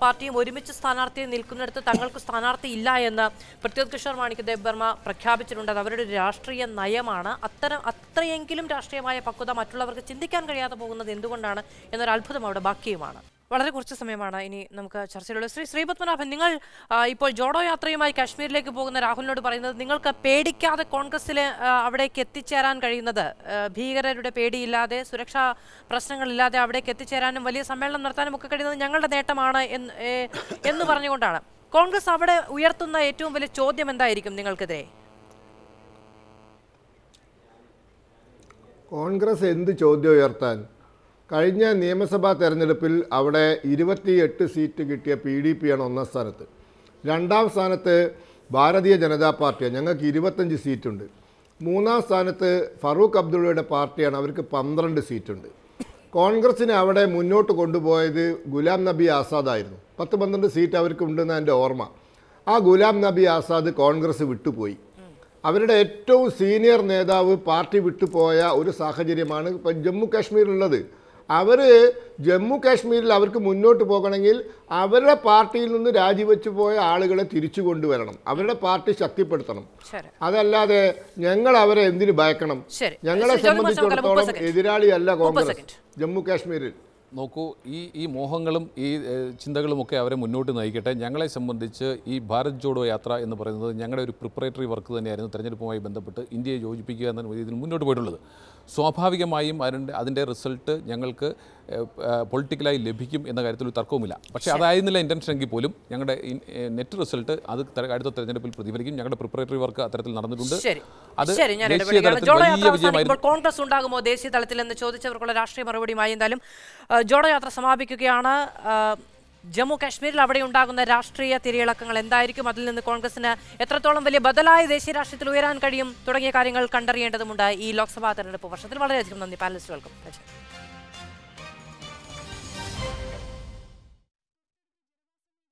പാർട്ടിയും ഒരുമിച്ച് സ്ഥാനാർത്ഥി നിൽക്കുന്നിടത്ത് തങ്ങൾക്ക് സ്ഥാനാർത്ഥി ഇല്ല എന്ന് പ്രത്യോത് കിഷോർ മാണിക്ക് ദേവ് പ്രഖ്യാപിച്ചിട്ടുണ്ട് അത് അവരുടെ രാഷ്ട്രീയ നയമാണ് അത്തരം അത്രയെങ്കിലും രാഷ്ട്രീയമായ പക്വത മറ്റുള്ളവർക്ക് ചിന്തിക്കാൻ കഴിയാതെ പോകുന്നത് എന്തുകൊണ്ടാണ് എന്നൊരു അത്ഭുതം അവിടെ ബാക്കിയുമാണ് വളരെ കുറച്ച് സമയമാണ് ഇനി നമുക്ക് ചർച്ചയിലുള്ളത് ശ്രീ ശ്രീപത്മനാഭൻ നിങ്ങൾ ഇപ്പോൾ ജോഡോ യാത്രയുമായി കാശ്മീരിലേക്ക് പോകുന്ന രാഹുലിനോട് പറയുന്നത് നിങ്ങൾക്ക് പേടിക്കാതെ കോൺഗ്രസ്സിൽ അവിടേക്ക് എത്തിച്ചേരാൻ കഴിയുന്നത് ഭീകരരുടെ പേടിയില്ലാതെ സുരക്ഷാ പ്രശ്നങ്ങളില്ലാതെ അവിടേക്ക് എത്തിച്ചേരാനും വലിയ സമ്മേളനം നടത്താനും ഒക്കെ കഴിയുന്നത് ഞങ്ങളുടെ നേട്ടമാണ് എന്ന് പറഞ്ഞുകൊണ്ടാണ് കോൺഗ്രസ് അവിടെ ഉയർത്തുന്ന ഏറ്റവും വലിയ ചോദ്യം എന്തായിരിക്കും നിങ്ങൾക്കെതിരെ കോൺഗ്രസ് എന്ത് ചോദ്യം ഉയർത്താൻ കഴിഞ്ഞ നിയമസഭാ തെരഞ്ഞെടുപ്പിൽ അവിടെ ഇരുപത്തിയെട്ട് സീറ്റ് കിട്ടിയ പി ഡി പിയാണ് ഒന്നാം സ്ഥാനത്ത് രണ്ടാം സ്ഥാനത്ത് ഭാരതീയ ജനതാ പാർട്ടിയാണ് ഞങ്ങൾക്ക് ഇരുപത്തഞ്ച് സീറ്റുണ്ട് മൂന്നാം സ്ഥാനത്ത് ഫറൂഖ് അബ്ദുള്ളയുടെ പാർട്ടിയാണ് അവർക്ക് പന്ത്രണ്ട് സീറ്റുണ്ട് കോൺഗ്രസ്സിനെ അവിടെ മുന്നോട്ട് കൊണ്ടുപോയത് ഗുലാം നബി ആസാദായിരുന്നു പത്ത് പന്ത്രണ്ട് സീറ്റ് അവർക്ക് ഉണ്ടെന്ന് എൻ്റെ ഓർമ്മ ആ ഗുലാം നബി ആസാദ് കോൺഗ്രസ് വിട്ടുപോയി അവരുടെ ഏറ്റവും സീനിയർ നേതാവ് പാർട്ടി വിട്ടുപോയ ഒരു സാഹചര്യമാണ് ഇപ്പം ജമ്മു കാശ്മീരിലുള്ളത് അവർ ജമ്മു കാശ്മീരിൽ അവർക്ക് മുന്നോട്ട് പോകണമെങ്കിൽ അവരുടെ പാർട്ടിയിൽ നിന്ന് രാജിവെച്ചു പോയ ആളുകളെ തിരിച്ചു കൊണ്ടുവരണം അവരുടെ പാർട്ടി ശക്തിപ്പെടുത്തണം അതല്ലാതെ ഞങ്ങൾ അവരെ എന്തിനു ഭയക്കണം ഞങ്ങളെ സംബന്ധിച്ചിടത്തോളം എതിരാളിയല്ല കോൺഗ്രസ് ജമ്മു കാശ്മീരിൽ നോക്കൂ ഈ ഈ മോഹങ്ങളും ഈ ചിന്തകളുമൊക്കെ അവരെ മുന്നോട്ട് നയിക്കട്ടെ ഞങ്ങളെ സംബന്ധിച്ച് ഈ ഭാരത് ജോഡോ യാത്ര എന്ന് പറയുന്നത് ഞങ്ങളുടെ ഒരു പ്രിപ്പറേറ്ററി വർക്ക് തന്നെയായിരുന്നു തെരഞ്ഞെടുപ്പുമായി ബന്ധപ്പെട്ട് ഇന്ത്യയെ യോജിപ്പിക്കുക എന്ന രീതിയിൽ മുന്നോട്ട് പോയിട്ടുള്ളത് സ്വാഭാവികമായും അതിൻ്റെ അതിൻ്റെ റിസൾട്ട് ഞങ്ങൾക്ക് പൊളിറ്റിക്കലായി ലഭിക്കും എന്ന കാര്യത്തിൽ ഒരു തർക്കവുമില്ല പക്ഷേ അതായിരുന്നില്ല ഇൻറ്റൻഷൻ എങ്കിൽ പോലും ഞങ്ങളുടെ നെറ്റ് റിസൾട്ട് അത് അടുത്ത തെരഞ്ഞെടുപ്പിൽ പ്രതിഫലിക്കും ഞങ്ങളുടെ പ്രിപ്പറേറ്ററി വർക്ക് അത്തരത്തിൽ നടന്നിട്ടുണ്ട് കോൺഗ്രസ് ഉണ്ടാകുമോ ദേശീയ തലത്തിൽ എന്ന് ചോദിച്ചവർക്കുള്ള രാഷ്ട്രീയ മറുപടിയുമായി എന്തായാലും ജോഡോ യാത്ര സമാപിക്കുകയാണ് ജമ്മു കാശ്മീരിൽ അവിടെ ഉണ്ടാകുന്ന രാഷ്ട്രീയ തിരിയിളക്കങ്ങൾ എന്തായിരിക്കും അതിൽ നിന്ന് കോൺഗ്രസിന് എത്രത്തോളം വലിയ ബദലായ ദേശീയ രാഷ്ട്രീയത്തിൽ ഉയരാൻ കഴിയും തുടങ്ങിയ കാര്യങ്ങൾ കണ്ടറിയേണ്ടതുമുണ്ട് ഈ ലോക്സഭാ തെരഞ്ഞെടുപ്പ് വർഷത്തിൽ വളരെയധികം നന്ദി പാനലിസ്റ്റുകൾക്കും